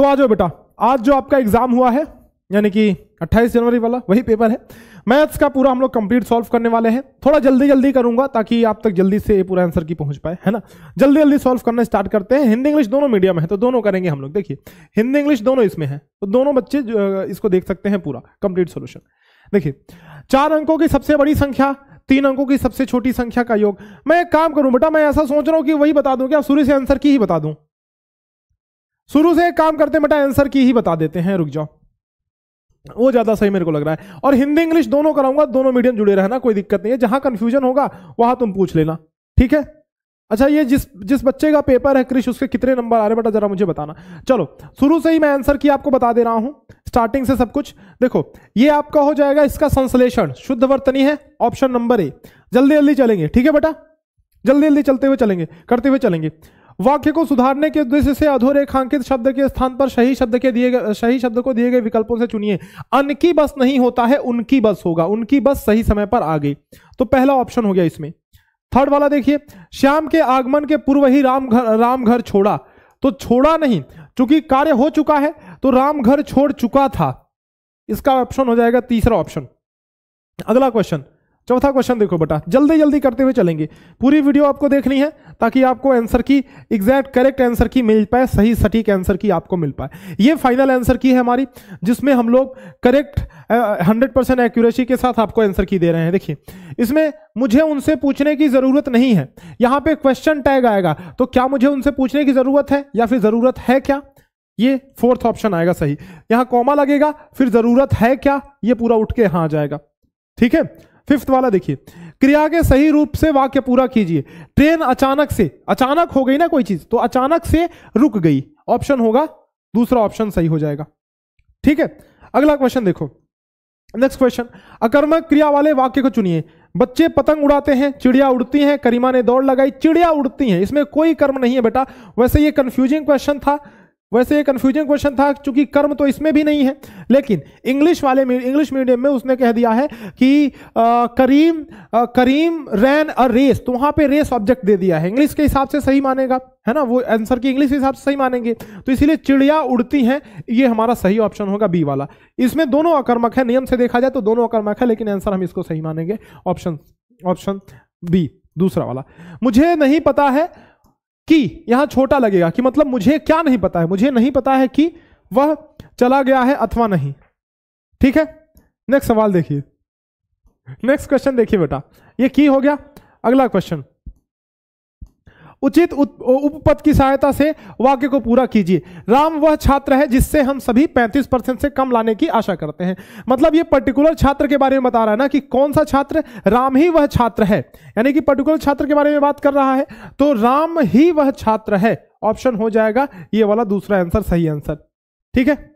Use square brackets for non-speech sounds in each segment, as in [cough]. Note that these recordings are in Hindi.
तो आ जाओ बेटा आज जो आपका एग्जाम हुआ है यानी कि 28 जनवरी वाला वही पेपर है मैथ्स का पूरा हम लोग कंप्लीट सॉल्व करने वाले हैं थोड़ा जल्दी जल्दी करूंगा ताकि आप तक जल्दी से पूरा आंसर की पहुंच पाए है ना जल्दी जल्दी सॉल्व करना स्टार्ट करते हैं हिंदी इंग्लिश दोनों मीडियम है तो दोनों करेंगे हम लोग देखिए हिंदी इंग्लिश दोनों इसमें है तो दोनों बच्चे इसको देख सकते हैं पूरा कंप्लीट सोल्यूशन देखिए चार अंकों की सबसे बड़ी संख्या तीन अंकों की सबसे छोटी संख्या का योग मैं एक काम करूं बेटा मैं ऐसा सोच रहा हूं कि वही बता दूं क्या शुरू से आंसर की ही बता दूं शुरू से एक काम करते हैं बेटा आंसर की ही बता देते हैं रुक जाओ वो ज्यादा सही मेरे को लग रहा है और हिंदी इंग्लिश दोनों कराऊंगा दोनों मीडियम जुड़े रहना कोई दिक्कत नहीं है जहां कंफ्यूजन होगा वहां तुम पूछ लेना ठीक है अच्छा ये जिस जिस बच्चे का पेपर है क्रिश उसके कितने नंबर आ रहे बेटा जरा मुझे बताना चलो शुरू से ही मैं आंसर की आपको बता दे रहा हूं स्टार्टिंग से सब कुछ देखो ये आपका हो जाएगा इसका संश्लेषण शुद्ध वर्तनी है ऑप्शन नंबर ए जल्दी जल्दी चलेंगे ठीक है बेटा जल्दी जल्दी चलते हुए चलेंगे करते हुए चलेंगे वाक्य को सुधारने के उद्देश्य से अधोरेखांकित शब्द के स्थान पर सही शब्द के दिए गए सही शब्द को दिए गए विकल्पों से चुनिए अन की बस नहीं होता है उनकी बस होगा उनकी बस सही समय पर आ गई तो पहला ऑप्शन हो गया इसमें थर्ड वाला देखिए श्याम के आगमन के पूर्व ही राम घर राम घर छोड़ा तो छोड़ा नहीं चूंकि कार्य हो चुका है तो राम घर छोड़ चुका था इसका ऑप्शन हो जाएगा तीसरा ऑप्शन अगला क्वेश्चन चौथा क्वेश्चन देखो बेटा जल्दी जल्दी करते हुए चलेंगे पूरी वीडियो आपको देखनी है ताकि आपको आंसर की एग्जैक्ट करेक्ट आंसर की मिल पाए सही सटीक आंसर की आपको मिल पाए ये फाइनल आंसर की है हमारी जिसमें हम लोग करेक्ट हंड्रेड परसेंट एक्यूरेसी के साथ आपको आंसर की दे रहे हैं देखिए इसमें मुझे उनसे पूछने की ज़रूरत नहीं है यहाँ पे क्वेश्चन टैग आएगा तो क्या मुझे उनसे पूछने की ज़रूरत है या फिर ज़रूरत है क्या ये फोर्थ ऑप्शन आएगा सही यहाँ कॉमा लगेगा फिर ज़रूरत है क्या ये पूरा उठ के यहाँ आ जाएगा ठीक है फिफ्थ वाला देखिए क्रिया के सही रूप से वाक्य पूरा कीजिए ट्रेन अचानक से अचानक हो गई ना कोई चीज तो अचानक से रुक गई ऑप्शन होगा दूसरा ऑप्शन सही हो जाएगा ठीक है अगला क्वेश्चन देखो नेक्स्ट क्वेश्चन अकर्मक क्रिया वाले वाक्य को चुनिए बच्चे पतंग उड़ाते हैं चिड़िया उड़ती हैं करीमा ने दौड़ लगाई चिड़िया उड़ती हैं इसमें कोई कर्म नहीं है बेटा वैसे ये कंफ्यूजिंग क्वेश्चन था वैसे ये कन्फ्यूजन क्वेश्चन था क्योंकि कर्म तो इसमें भी नहीं है लेकिन इंग्लिश वाले इंग्लिश मीडियम में उसने कह दिया है कि आ, करीम आ, करीम रैन अ रेस तो वहां पे रेस ऑब्जेक्ट दे दिया है इंग्लिश के हिसाब से सही मानेगा है ना वो आंसर की इंग्लिश के हिसाब से सही मानेंगे तो इसीलिए चिड़िया उड़ती हैं ये हमारा सही ऑप्शन होगा बी वाला इसमें दोनों आकर्मक है नियम से देखा जाए तो दोनों आकर्मक है लेकिन आंसर हम इसको सही मानेंगे ऑप्शन ऑप्शन बी दूसरा वाला मुझे नहीं पता है कि यहां छोटा लगेगा कि मतलब मुझे क्या नहीं पता है मुझे नहीं पता है कि वह चला गया है अथवा नहीं ठीक है नेक्स्ट सवाल देखिए नेक्स्ट क्वेश्चन देखिए बेटा ये की हो गया अगला क्वेश्चन उचित उपपद की सहायता से वाक्य को पूरा कीजिए राम वह छात्र है जिससे हम सभी 35 परसेंट से कम लाने की आशा करते हैं मतलब ये पर्टिकुलर छात्र के बारे में बता रहा है ना कि कौन सा छात्र राम ही वह छात्र है यानी कि पर्टिकुलर छात्र के बारे में बात कर रहा है तो राम ही वह छात्र है ऑप्शन हो जाएगा ये वाला दूसरा आंसर सही आंसर ठीक है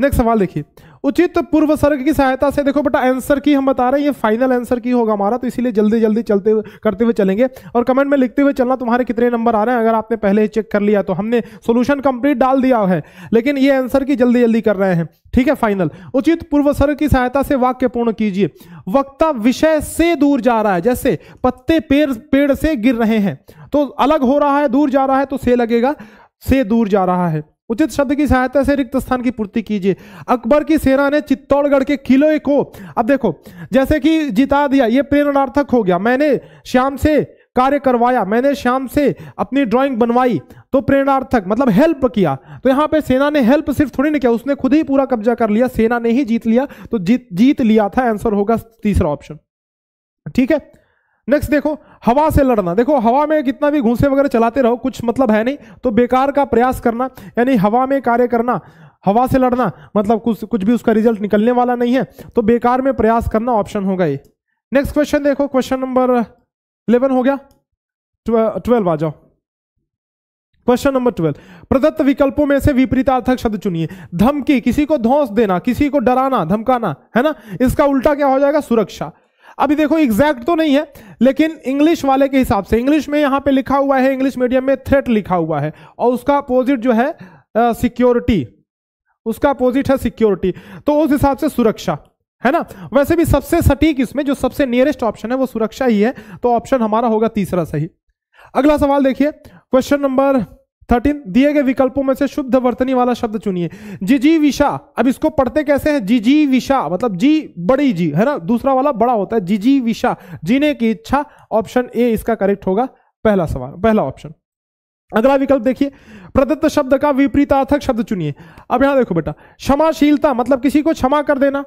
नेक्स्ट सवाल देखिए उचित पूर्व सर्ग की सहायता से देखो बेटा आंसर की हम बता रहे हैं ये फाइनल आंसर की होगा हमारा तो इसीलिए जल्दी जल्दी चलते हुए करते हुए चलेंगे और कमेंट में लिखते हुए चलना तुम्हारे कितने नंबर आ रहे हैं अगर आपने पहले चेक कर लिया तो हमने सोल्यूशन कंप्लीट डाल दिया है लेकिन ये आंसर की जल्दी जल्दी कर रहे हैं ठीक है फाइनल उचित पूर्व सर्ग की सहायता से वाक्य पूर्ण कीजिए वक्ता विषय से दूर जा रहा है जैसे पत्ते पेड़ पेड़ से गिर रहे हैं तो अलग हो रहा है दूर जा रहा है तो से लगेगा से दूर जा रहा है उचित शब्द की सहायता से रिक्त स्थान की पूर्ति कीजिए अकबर की सेना ने चित्तौड़गढ़ के किले को अब देखो जैसे कि जिता दिया ये प्रेरणार्थक हो गया मैंने श्याम से कार्य करवाया मैंने श्याम से अपनी ड्राइंग बनवाई तो प्रेरणार्थक मतलब हेल्प किया तो यहाँ पे सेना ने हेल्प सिर्फ थोड़ी ना किया उसने खुद ही पूरा कब्जा कर लिया सेना ने ही जीत लिया तो जीत जीत लिया था आंसर होगा तीसरा ऑप्शन ठीक है नेक्स्ट देखो हवा से लड़ना देखो हवा में कितना भी घूसे वगैरह चलाते रहो कुछ मतलब है नहीं तो बेकार का प्रयास करना यानी हवा में कार्य करना हवा से लड़ना मतलब कुछ कुछ भी उसका रिजल्ट निकलने वाला नहीं है तो बेकार में प्रयास करना ऑप्शन होगा ये नेक्स्ट क्वेश्चन देखो क्वेश्चन नंबर इलेवन हो गया ट्वेल्व आ जाओ क्वेश्चन नंबर ट्वेल्व प्रदत्त विकल्पों में से विपरीतार्थक शब्द चुनिए धमकी किसी को धौस देना किसी को डराना धमकाना है ना इसका उल्टा क्या हो जाएगा सुरक्षा अभी देखो एग्जैक्ट तो नहीं है लेकिन इंग्लिश वाले के हिसाब से इंग्लिश में यहाँ पे लिखा हुआ है इंग्लिश मीडियम में थ्रेट लिखा हुआ है और उसका अपोजिट जो है सिक्योरिटी उसका अपोजिट है सिक्योरिटी तो उस हिसाब से सुरक्षा है ना वैसे भी सबसे सटीक इसमें जो सबसे नियरेस्ट ऑप्शन है वो सुरक्षा ही है तो ऑप्शन हमारा होगा तीसरा सही अगला सवाल देखिए क्वेश्चन नंबर थर्टीन दिए गए विकल्पों में से शुद्ध वर्तनी वाला शब्द चुनिए जिजी विशा अब इसको पढ़ते कैसे हैं जी विशा मतलब जी बड़ी जी है ना दूसरा वाला बड़ा होता है जी विशा जीने की इच्छा ऑप्शन ए इसका करेक्ट होगा पहला सवाल पहला ऑप्शन अगला विकल्प देखिए प्रदत्त शब्द का विपरीतार्थक शब्द चुनिए अब यहां देखो बेटा क्षमाशीलता मतलब किसी को क्षमा कर देना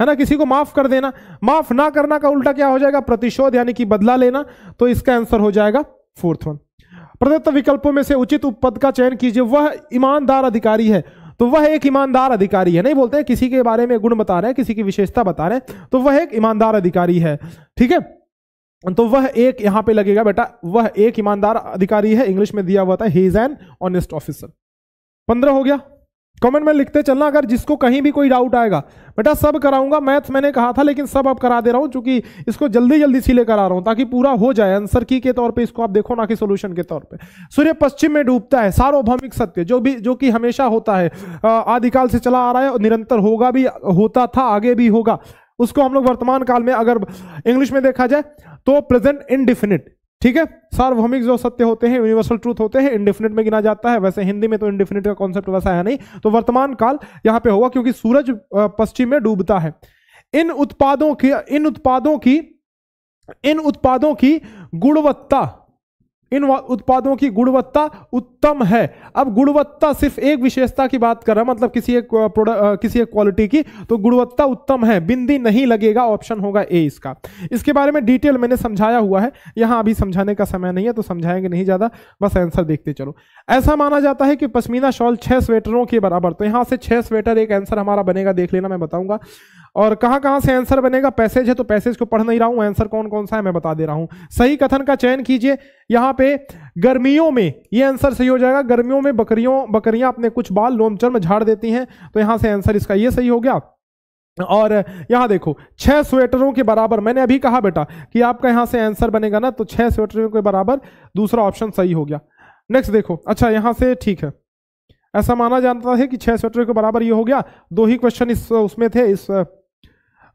है ना किसी को माफ कर देना माफ ना करना का उल्टा क्या हो जाएगा प्रतिशोध यानी कि बदला लेना तो इसका आंसर हो जाएगा फोर्थ वन प्रदत्त विकल्पों में से उचित उपपद का चयन कीजिए वह ईमानदार अधिकारी है तो वह एक ईमानदार अधिकारी है नहीं बोलते किसी के बारे में गुण बता रहे हैं किसी की विशेषता बता रहे हैं तो वह एक ईमानदार अधिकारी है ठीक है तो वह एक यहां पे लगेगा बेटा वह एक ईमानदार अधिकारी है इंग्लिश में दिया हुआ था he is an honest officer पंद्रह हो गया कमेंट में लिखते चलना अगर जिसको कहीं भी कोई डाउट आएगा बेटा सब कराऊंगा मैथ्स मैंने कहा था लेकिन सब अब करा दे रहा हूं चूंकि इसको जल्दी जल्दी सीले करा रहा हूं ताकि पूरा हो जाए आंसर की के तौर पे इसको आप देखो ना कि सोल्यूशन के तौर पे सूर्य पश्चिम में डूबता है सार्वभौमिक सत्य जो भी जो कि हमेशा होता है आदिकाल से चला आ रहा है और निरंतर होगा भी होता था आगे भी होगा उसको हम लोग वर्तमान काल में अगर इंग्लिश में देखा जाए तो प्रेजेंट इनडिफिनिट ठीक है सार्वभौमिक जो सत्य होते हैं यूनिवर्सल ट्रूथ होते हैं इंडिफिनिट में गिना जाता है वैसे हिंदी में तो इंडिफिनिट का कॉन्सेप्ट वैसा है नहीं तो वर्तमान काल यहां पे होगा क्योंकि सूरज पश्चिम में डूबता है इन उत्पादों की इन उत्पादों की इन उत्पादों की गुणवत्ता इन उत्पादों की गुणवत्ता उत्तम है अब गुणवत्ता सिर्फ एक विशेषता की बात कर रहा मतलब किसी एक प्रोडक्ट किसी एक क्वालिटी की तो गुणवत्ता उत्तम है बिंदी नहीं लगेगा ऑप्शन होगा ए इसका इसके बारे में डिटेल मैंने समझाया हुआ है यहां अभी समझाने का समय नहीं है तो समझाएंगे नहीं ज्यादा बस आंसर देखते चलो ऐसा माना जाता है कि पश्मीना शॉल छह स्वेटरों के बराबर तो यहां से छह स्वेटर एक आंसर हमारा बनेगा देख लेना मैं बताऊंगा और कहाँ कहां से आंसर बनेगा पैसेज है तो पैसेज को पढ़ नहीं रहा हूँ आंसर कौन कौन सा है मैं बता दे रहा हूँ सही कथन का चयन कीजिए यहाँ पे गर्मियों में ये आंसर सही हो जाएगा गर्मियों में बकरियों बकरियाँ अपने कुछ बाल लोमचर्म झाड़ देती हैं तो यहाँ से आंसर इसका ये सही हो गया और यहाँ देखो छह स्वेटरों के बराबर मैंने अभी कहा बेटा कि आपका यहाँ से आंसर बनेगा ना तो छह स्वेटरों के बराबर दूसरा ऑप्शन सही हो गया नेक्स्ट देखो अच्छा यहाँ से ठीक है ऐसा माना जाता है कि छः स्वेटर के बराबर ये हो गया दो ही क्वेश्चन इस उसमें थे इस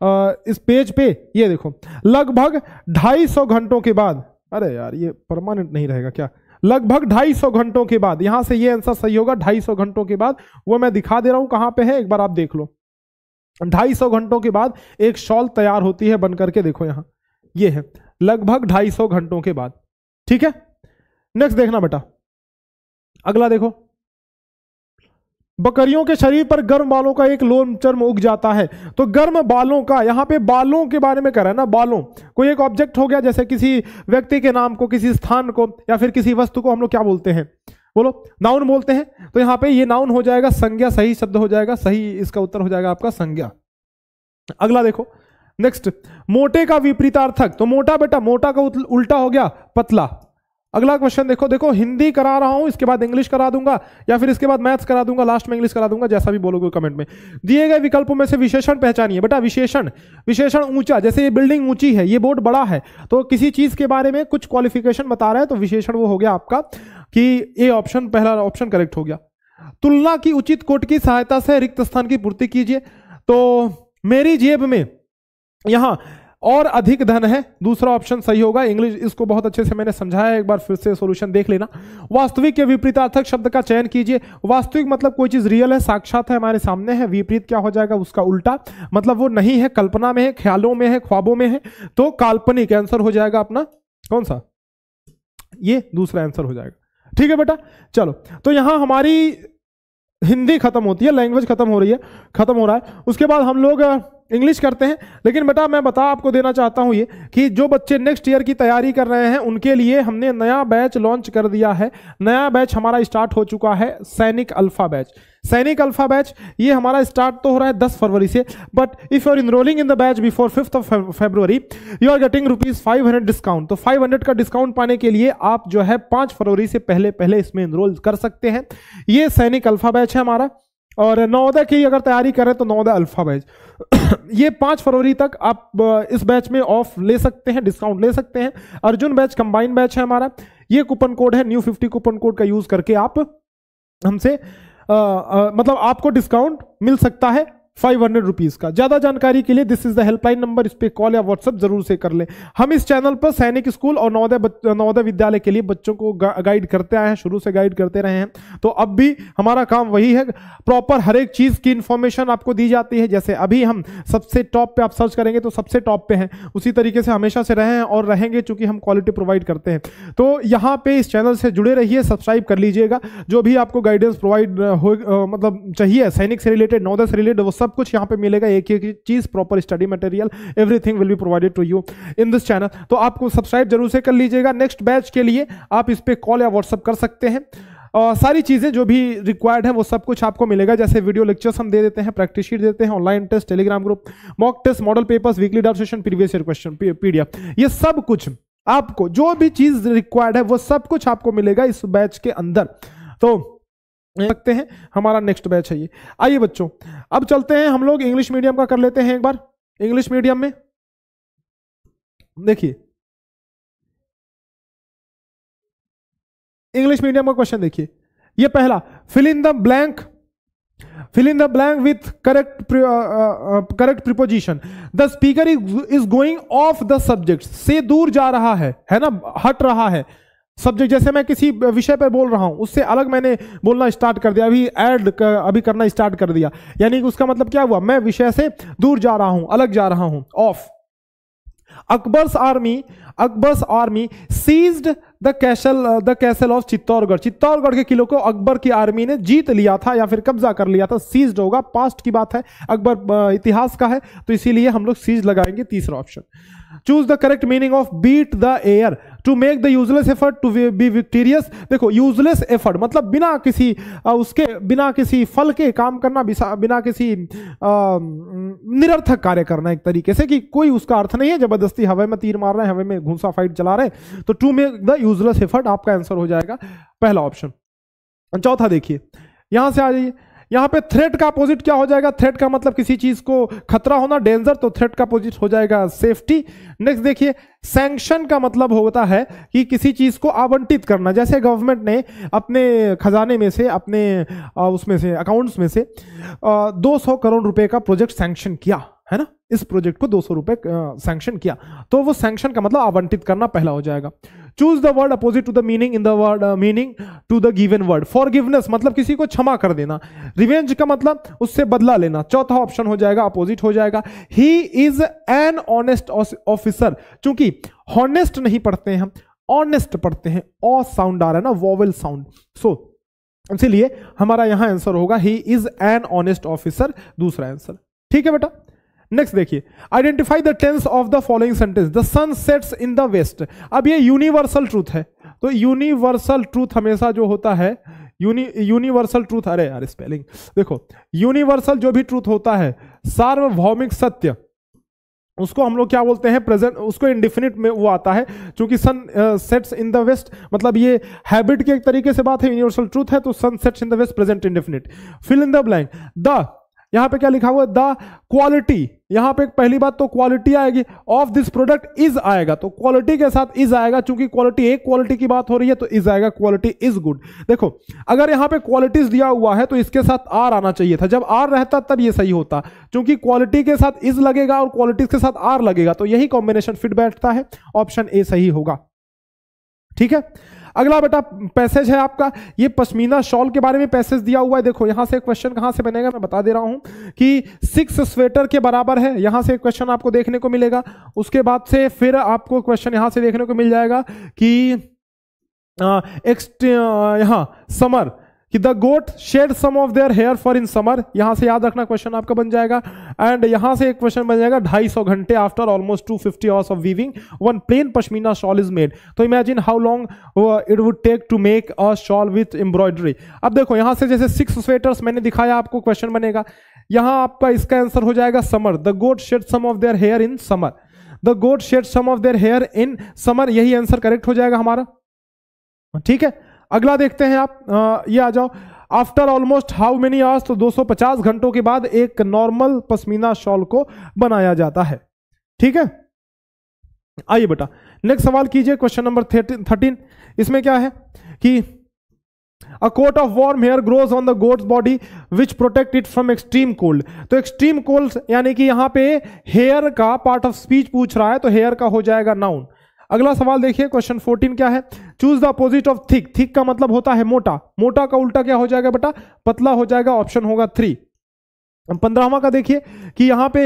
इस पेज पे ये देखो लगभग ढाई सौ घंटों के बाद अरे यार ये परमानेंट नहीं रहेगा क्या लगभग ढाई सौ घंटों के बाद यहां से ये आंसर सही होगा ढाई सौ घंटों के बाद वो मैं दिखा दे रहा हूं कहां पे है एक बार आप देख लो ढाई सौ घंटों के बाद एक शॉल तैयार होती है बनकर के देखो यहां ये है लगभग ढाई सौ घंटों के बाद ठीक है नेक्स्ट देखना बेटा अगला देखो बकरियों के शरीर पर गर्म बालों का एक लोम चर्म उग जाता है तो गर्म बालों का यहाँ पे बालों के बारे में कर रहा है ना बालों कोई एक ऑब्जेक्ट हो गया जैसे किसी व्यक्ति के नाम को किसी स्थान को या फिर किसी वस्तु को हम लोग क्या बोलते हैं बोलो नाउन बोलते हैं तो यहाँ पे ये नाउन हो जाएगा संज्ञा सही शब्द हो जाएगा सही इसका उत्तर हो जाएगा आपका संज्ञा अगला देखो नेक्स्ट मोटे का विपरीतार्थक तो मोटा बेटा मोटा का उल्टा हो गया पतला अगला क्वेश्चन देखो देखो हिंदी करा रहा हूं इसके बाद इंग्लिश करा दूंगा या फिर इसके बाद मैथ्स करा दूंगा लास्ट में इंग्लिश करा दूंगा जैसा भी बोलोगे कमेंट में दिए गए विकल्पों में से विशेषण पहचानिए बेटा विशेषण विशेषण ऊंचा जैसे ये बिल्डिंग ऊंची है ये बोर्ड बड़ा है तो किसी चीज के बारे में कुछ क्वालिफिकेशन बता रहा है तो विशेषण वो हो गया आपका कि ये ऑप्शन पहला ऑप्शन करेक्ट हो गया तुलना की उचित कोट की सहायता से रिक्त स्थान की पूर्ति कीजिए तो मेरी जेब में यहां और अधिक धन है दूसरा ऑप्शन सही होगा इंग्लिश इसको बहुत अच्छे से मैंने समझाया एक बार फिर से सोल्यूशन देख लेना वास्तविक के विपरीतार्थक शब्द का चयन कीजिए वास्तविक मतलब कोई चीज रियल है साक्षात है हमारे सामने है विपरीत क्या हो जाएगा उसका उल्टा मतलब वो नहीं है कल्पना में है ख्यालों में है ख्वाबों में है तो काल्पनिक आंसर हो जाएगा अपना कौन सा ये दूसरा आंसर हो जाएगा ठीक है बेटा चलो तो यहां हमारी हिंदी खत्म होती है लैंग्वेज खत्म हो रही है खत्म हो रहा है उसके बाद हम लोग इंग्लिश करते हैं लेकिन बेटा मैं बता आपको देना चाहता हूँ ये कि जो बच्चे नेक्स्ट ईयर की तैयारी कर रहे हैं उनके लिए हमने नया बैच लॉन्च कर दिया है नया बैच हमारा स्टार्ट हो चुका है Sainik alpha batch Sainik alpha batch ये हमारा स्टार्ट तो हो रहा है 10 फरवरी से but if you are enrolling in the batch before fifth of February you are getting rupees five hundred discount तो फाइव हंड्रेड का डिस्काउंट पाने के लिए आप जो है पांच फरवरी से पहले पहले इसमें इनरोल कर सकते हैं ये सैनिक अल्फ़ा बैच है हमारा और नौदा की अगर तैयारी करें तो नौदा अल्फा बैच [coughs] ये पाँच फरवरी तक आप इस बैच में ऑफ ले सकते हैं डिस्काउंट ले सकते हैं अर्जुन बैच कंबाइंड बैच है हमारा ये कूपन कोड है न्यू फिफ्टी कूपन कोड का यूज़ करके आप हमसे मतलब आपको डिस्काउंट मिल सकता है फाइव हंड्रेड रुपीज़ का ज़्यादा जानकारी के लिए this is the helpline number इस पर कॉल या व्हाट्सअप जरूर से कर लें हम इस चैनल पर सैनिक स्कूल और नवोदय नवोदय विद्यालय के लिए बच्चों को गाइड करते आए हैं शुरू से गाइड करते रहे हैं तो अब भी हमारा काम वही है प्रॉपर हर एक चीज़ की इन्फॉर्मेशन आपको दी जाती है जैसे अभी हम सबसे टॉप पर आप सर्च करेंगे तो सबसे टॉप पर हैं उसी तरीके से हमेशा से रहे हैं और रहेंगे चूँकि हम क्वालिटी प्रोवाइड करते हैं तो यहाँ पर इस चैनल से जुड़े रहिए सब्सक्राइब कर लीजिएगा जो भी आपको गाइडेंस प्रोवाइड हो मतलब चाहिए सैनिक से रिलेटेड नवोदय से रिलेटेड वो सब सब कुछ यहाँ पे मिलेगा एक एक चीज़ proper study material everything will be provided to you in this channel तो आपको सब्सक्राइब जरूर से कर लीजिएगा नेक्स्ट बैच के लिए आप इस पर कॉल या व्हाट्सअप कर सकते हैं और सारी चीज़ें जो भी रिक्वायर्ड है वो सब कुछ आपको मिलेगा जैसे वीडियो लेक्चर्स हम दे देते हैं प्रैक्टिस शीट देते हैं online test Telegram group mock test model papers weekly doubt session previous year question PDF ये सब कुछ आपको जो भी चीज़ रिक्वायर्ड है वो सब कुछ आपको मिलेगा इस बैच के अंदर तो सकते हैं हमारा नेक्स्ट बैच है ये आइए बच्चों अब चलते हैं हम लोग इंग्लिश मीडियम का कर लेते हैं एक बार इंग्लिश मीडियम में देखिए इंग्लिश मीडियम का क्वेश्चन देखिए ये पहला fill in the blank fill in the blank with correct correct preposition the speaker is going off the subject से दूर जा रहा है है ना हट रहा है सब्जेक्ट जैसे मैं किसी विषय पर बोल रहा हूँ उससे अलग मैंने बोलना स्टार्ट कर दिया अभी ऐड कर, अभी करना स्टार्ट कर दिया यानी कि उसका मतलब क्या हुआ मैं विषय से दूर जा रहा हूँ अलग जा रहा हूँ of Akbar's army Akbar's army seized the castle the castle of Chittorgarh Chittorgarh के किलो को अकबर की आर्मी ने जीत लिया था या फिर कब्जा कर लिया था सीज्ड होगा पास्ट की बात है अकबर इतिहास का है तो इसीलिए हम लोग सीज लगाएंगे तीसरा option choose the correct meaning of beat the air to make the useless effort to be victorious देखो यूजलेस एफर्ट मतलब बिना किसी आ, उसके बिना किसी फल के काम करना बिना किसी आ, निरर्थक कार्य करना एक तरीके से कि कोई उसका अर्थ नहीं है जबरदस्ती हवा में तीर मार रहे हैं हवा में घूसा फाइट चला रहे हैं तो to make the useless effort आपका आंसर हो जाएगा पहला ऑप्शन चौथा देखिए यहां से आ जाइए यहां पे थ्रेट का अपोजिट क्या हो जाएगा थ्रेट का मतलब किसी चीज को खतरा होना डेंजर तो थ्रेट का अपोजिट हो जाएगा सेफ्टी नेक्स्ट देखिए सैंक्शन का मतलब होता है कि किसी चीज को आवंटित करना जैसे गवर्नमेंट ने अपने खजाने में से अपने उसमें से अकाउंट्स में से दो सौ करोड़ रुपए का प्रोजेक्ट सैंक्शन किया है ना इस प्रोजेक्ट को दो सौ रुपए सैंक्शन किया तो वो सैंक्शन का मतलब आवंटित करना पहला हो जाएगा choose the word opposite to the meaning in the word meaning to the given word forgiveness मतलब किसी को क्षमा कर देना रिवेंज का मतलब उससे बदला लेना चौथा ऑप्शन हो जाएगा अपोजिट हो जाएगा he is an honest officer चूंकि हॉनेस्ट नहीं पढ़ते हैं हम ऑनेस्ट पढ़ते हैं ऑ साउंड आ रहा है ना वोवेल साउंड सो इसीलिए हमारा यहां आंसर होगा he is an honest officer दूसरा आंसर ठीक है बेटा नेक्स्ट देखिए identify the tense of the following sentence the sun sets in the west अब ये यूनिवर्सल ट्रूथ है तो यूनिवर्सल ट्रूथ हमेशा जो होता है यूनिवर्सल ट्रूथ अरे यार स्पेलिंग देखो यूनिवर्सल जो भी ट्रूथ होता है सार्वभौमिक सत्य उसको हम लोग क्या बोलते हैं प्रेजेंट उसको इंडिफिनिट में वो आता है क्योंकि sun sets in the west मतलब ये हैबिट के एक तरीके से बात है यूनिवर्सल ट्रूथ है तो sun sets in the west present indefinite fill in the blank the यहां पे क्या लिखा हुआ है द क्वालिटी यहां पे पहली बात तो क्वालिटी आएगी ऑफ दिस प्रोडक्ट इज आएगा तो क्वालिटी के साथ इज आएगा चूंकि क्वालिटी एक क्वालिटी की बात हो रही है तो इज आएगा क्वालिटी इज गुड देखो अगर यहां पे क्वालिटीज दिया हुआ है तो इसके साथ आर आना चाहिए था जब आर रहता तब ये सही होता चूंकि क्वालिटी के साथ इज लगेगा और क्वालिटी के साथ आर लगेगा तो यही कॉम्बिनेशन फिट बैठता है ऑप्शन ए सही होगा ठीक है अगला बेटा पैसेज है आपका ये पश्मीना शॉल के बारे में पैसेज दिया हुआ है देखो यहां से क्वेश्चन कहां से बनेगा मैं बता दे रहा हूं कि सिक्स स्वेटर के बराबर है यहां से क्वेश्चन आपको देखने को मिलेगा उसके बाद से फिर आपको क्वेश्चन यहां से देखने को मिल जाएगा कि एक्स्ट यहां समर कि the goat shed some of their hair for in summer यहां से याद रखना क्वेश्चन आपका बन जाएगा एंड यहां से एक क्वेश्चन बन जाएगा ढाई सौ घंटे after almost two fifty hours of weaving one plain pashmina shawl is made तो imagine how long it would take to make a shawl with embroidery अब देखो यहां से जैसे सिक्स स्वेटर्स मैंने दिखाया आपको क्वेश्चन बनेगा यहां आपका इसका आंसर हो जाएगा summer the goat shed some of their hair in summer the goat shed some of their hair in summer यही आंसर करेक्ट हो जाएगा हमारा ठीक है अगला देखते हैं आप आ, ये आ जाओ after almost how many hours तो 250 घंटों के बाद एक नॉर्मल पश्मीना शॉल को बनाया जाता है ठीक है आइए बेटा नेक्स्ट सवाल कीजिए क्वेश्चन नंबर थर्टीन इसमें क्या है कि a coat of warm hair grows on the goat's body which protect it from extreme cold तो एक्सट्रीम कोल्ड यानी कि यहां पे हेयर का पार्ट ऑफ स्पीच पूछ रहा है तो हेयर का हो जाएगा नाउन अगला सवाल देखिए क्वेश्चन फोर्टीन क्या है choose the opposite of thick thick का मतलब होता है मोटा मोटा का उल्टा क्या हो जाएगा बेटा पतला हो जाएगा ऑप्शन होगा थ्री पंद्रहवा का देखिए कि यहां पे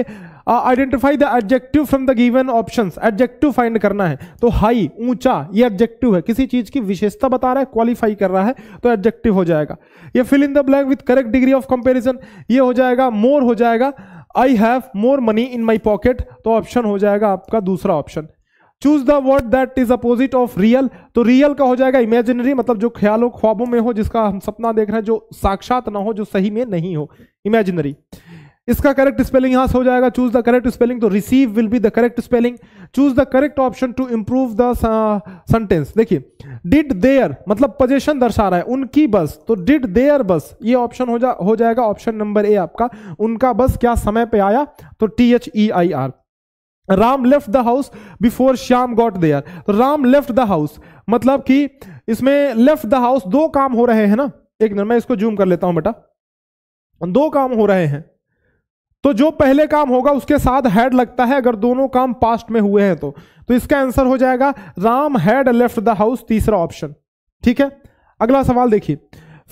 identify the adjective from the given options adjective find करना है तो हाई ऊंचा ये एडजेक्टिव है किसी चीज की विशेषता बता रहा है क्वालिफाई कर रहा है तो एडजेक्टिव हो जाएगा ये fill in the blank with correct degree of comparison ये हो जाएगा मोर हो जाएगा I have more money in my pocket तो ऑप्शन हो जाएगा आपका दूसरा option choose the word that is opposite of real तो रियल का हो जाएगा इमेजिनरी मतलब जो ख्यालों ख्वाबों में हो जिसका हम सपना देख रहे हैं जो साक्षात ना हो जो सही में नहीं हो इमेजिनरी इसका करेक्ट स्पेलिंग यहां से हो जाएगा चूज द करेक्ट स्पेलिंग तो receive will be the correct spelling choose the correct option to improve the sentence देखिए डिड देयर मतलब पोजेशन दर्शा रहा है उनकी बस तो डिड देयर बस ये ऑप्शन हो जा हो जाएगा ऑप्शन नंबर ए आपका उनका बस क्या समय पे आया तो T H E I R Ram left the house before Shyam got there Ram left the house मतलब कि इसमें लेफ्ट द हाउस दो काम हो रहे हैं ना एक मिनट मैं इसको जूम कर लेता हूं बेटा दो काम हो रहे हैं तो जो पहले काम होगा उसके साथ हैड लगता है अगर दोनों काम पास्ट में हुए हैं तो तो इसका आंसर हो जाएगा Ram had left the house तीसरा ऑप्शन ठीक है अगला सवाल देखिए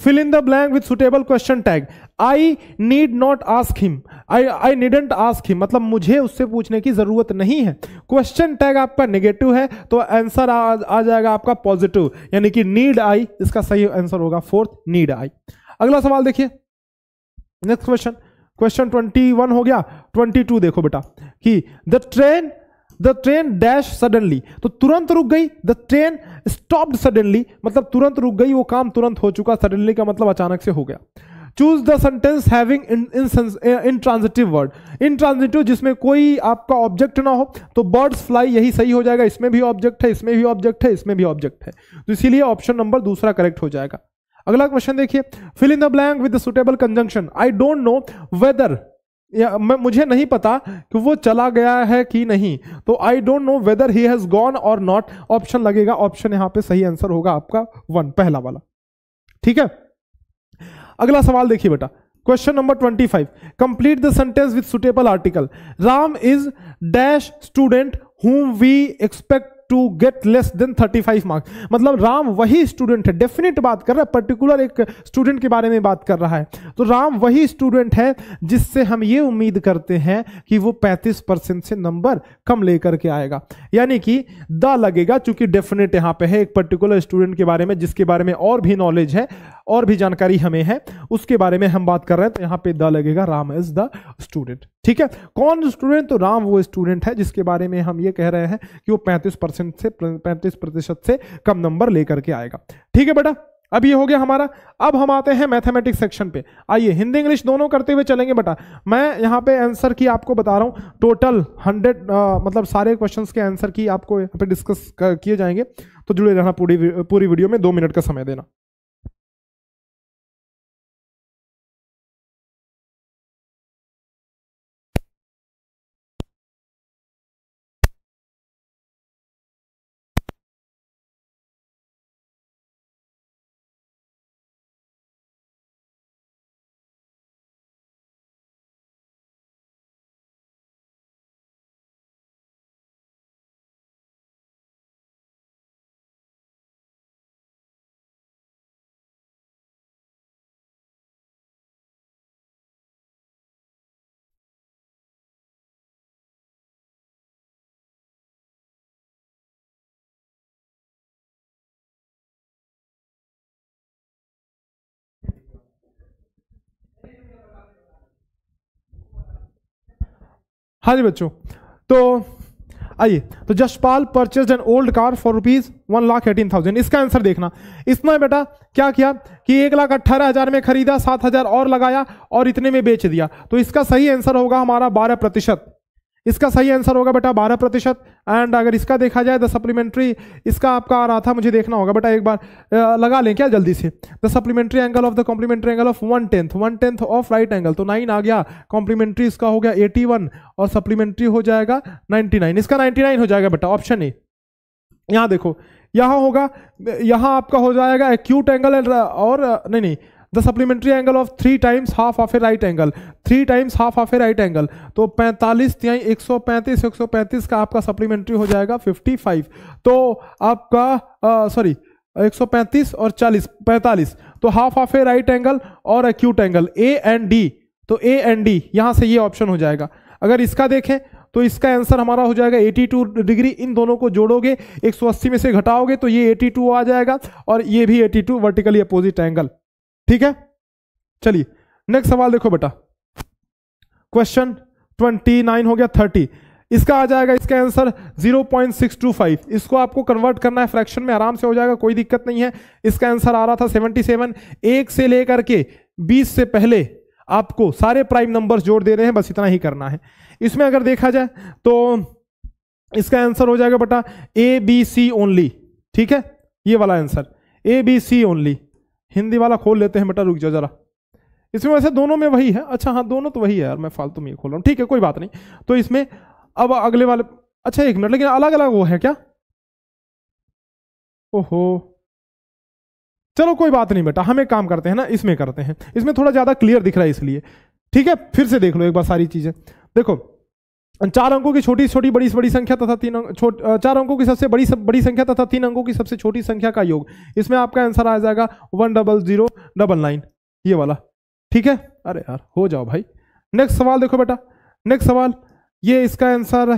fill in the blank with suitable question tag I need not ask him I I needn't ask him मतलब मुझे उससे पूछने की जरूरत नहीं है क्वेश्चन टैग आपका नेगेटिव है तो आंसर आ, आ जाएगा आपका पॉजिटिव यानी कि नीड आई इसका सही आंसर होगा फोर्थ नीड आई अगला सवाल देखिए next question question twenty one हो गया ट्वेंटी टू देखो बेटा कि the train the train dash suddenly तो तुरंत रुक गई द ट्रेन स्टॉप्ड सडनली मतलब तुरंत रुक गई वो काम तुरंत हो चुका सडनली का मतलब अचानक से हो गया choose the sentence having intransitive word intransitive जिसमें कोई आपका ऑब्जेक्ट ना हो तो बर्ड्स फ्लाई यही सही हो जाएगा इसमें भी ऑब्जेक्ट है इसमें भी ऑब्जेक्ट है इसमें भी ऑब्जेक्ट है तो इसीलिए ऑप्शन नंबर दूसरा करेक्ट हो जाएगा अगला क्वेश्चन देखिए fill in the blank with suitable conjunction I don't know whether या मैं मुझे नहीं पता कि वो चला गया है कि नहीं तो I don't know whether he has gone और नॉट ऑप्शन लगेगा ऑप्शन यहां पे सही आंसर होगा आपका वन पहला वाला ठीक है अगला सवाल देखिए बेटा question number twenty five complete the sentence with suitable article Ram is dash student whom we expect to get less than 35 marks मतलब राम वही स्टूडेंट है डेफिनेट बात कर रहा है पर्टिकुलर एक स्टूडेंट के बारे में बात कर रहा है तो राम वही स्टूडेंट है जिससे हम ये उम्मीद करते हैं कि वो 35 परसेंट से नंबर कम लेकर के आएगा यानी कि द लगेगा चूंकि डेफिनेट यहाँ पे है एक पर्टिकुलर स्टूडेंट के बारे में जिसके बारे में और भी नॉलेज है और भी जानकारी हमें है उसके बारे में हम बात कर रहे हैं तो यहाँ पे द लगेगा राम इज द स्टूडेंट ठीक है कौन स्टूडेंट तो राम वो स्टूडेंट है जिसके बारे में हम ये कह रहे हैं कि वो 35 परसेंट से 35 प्रतिशत से कम नंबर लेकर के आएगा ठीक है बेटा अब ये हो गया हमारा अब हम आते हैं मैथमेटिक्स सेक्शन पे आइए हिंदी इंग्लिश दोनों करते हुए चलेंगे बेटा मैं यहाँ पे आंसर की आपको बता रहा हूँ टोटल हंड्रेड मतलब सारे क्वेश्चंस के आंसर की आपको यहाँ पे डिस्कस किए जाएंगे तो जुड़े रहना पूरी पूरी वीडियो में दो मिनट का समय देना हाँ जी बच्चों तो आइए तो Jaspal purchase an old car for rupees one lakh eighteen thousand इसका आंसर देखना इसमें बेटा क्या किया कि एक लाख अट्ठारह हजार में खरीदा सात हजार और लगाया और इतने में बेच दिया तो इसका सही आंसर होगा हमारा बारह प्रतिशत इसका सही आंसर होगा बेटा बारह प्रतिशत एंड अगर इसका देखा जाए द सप्लीमेंट्री इसका आपका आ रहा था मुझे देखना होगा बेटा एक बार लगा लें क्या जल्दी से the supplementary angle of the complementary angle of one tenth one tenth of right angle तो नाइन आ गया कॉम्प्लीमेंट्री इसका हो गया एटी वन और सप्लीमेंट्री हो जाएगा नाइन्टी नाइन इसका नाइन्टी नाइन हो जाएगा बेटा ऑप्शन ए यहाँ देखो यहाँ होगा यहाँ आपका हो जाएगा एक्यूट एंगल और नहीं नहीं the supplementary angle of three times half of a right angle three times half of a right angle तो पैंतालीस त्याई एक सौ पैंतीस एक सौ पैंतीस का आपका सप्लीमेंट्री हो जाएगा फिफ्टी फाइव तो आपका सॉरी एक सौ पैंतीस और चालीस पैंतालीस तो half of a right angle और acute angle A and D तो ए एंड डी यहाँ से ये ऑप्शन हो जाएगा अगर इसका देखें तो इसका आंसर हमारा हो जाएगा 82 डिग्री इन दोनों को जोड़ोगे 180 में से घटाओगे तो ये 82 आ जाएगा और ये भी 82 वर्टिकली अपोजिट एंगल ठीक है चलिए नेक्स्ट सवाल देखो बेटा क्वेश्चन ट्वेंटी नाइन हो गया थर्टी इसका आ जाएगा इसका आंसर 0.625 इसको आपको कन्वर्ट करना है फ्रैक्शन में आराम से हो जाएगा कोई दिक्कत नहीं है इसका आंसर आ रहा था 77 एक से लेकर के 20 से पहले आपको सारे प्राइम नंबर्स जोड़ दे रहे हैं बस इतना ही करना है इसमें अगर देखा जाए तो इसका आंसर हो जाएगा बेटा ए बी सी ओनली ठीक है ये वाला answer A B C only Hindi वाला खोल लेते हैं बेटा रुक जाओ जरा इसमें वैसे दोनों में वही है अच्छा हाँ दोनों तो वही है यार मैं फालतू में ये खोल रहा हूँ ठीक है कोई बात नहीं तो इसमें अब अगले वाले अच्छा एक मिनट लेकिन अलग अलग वो है क्या ओहो चलो कोई बात नहीं बेटा हम एक काम करते हैं ना इसमें करते हैं इसमें थोड़ा ज़्यादा क्लियर दिख रहा है इसलिए ठीक है फिर से देख लो एक बार सारी चीज़ें देखो चार अंकों की छोटी छोटी बड़ी बड़ी संख्या तथा तीन छोट चार अंकों की सबसे बड़ी सब, बड़ी संख्या तथा तीन अंकों की सबसे छोटी संख्या का योग इसमें आपका आंसर आ जाएगा one double zero double nine ये वाला ठीक है अरे यार हो जाओ भाई नेक्स्ट सवाल देखो बेटा नेक्स्ट सवाल ये इसका आंसर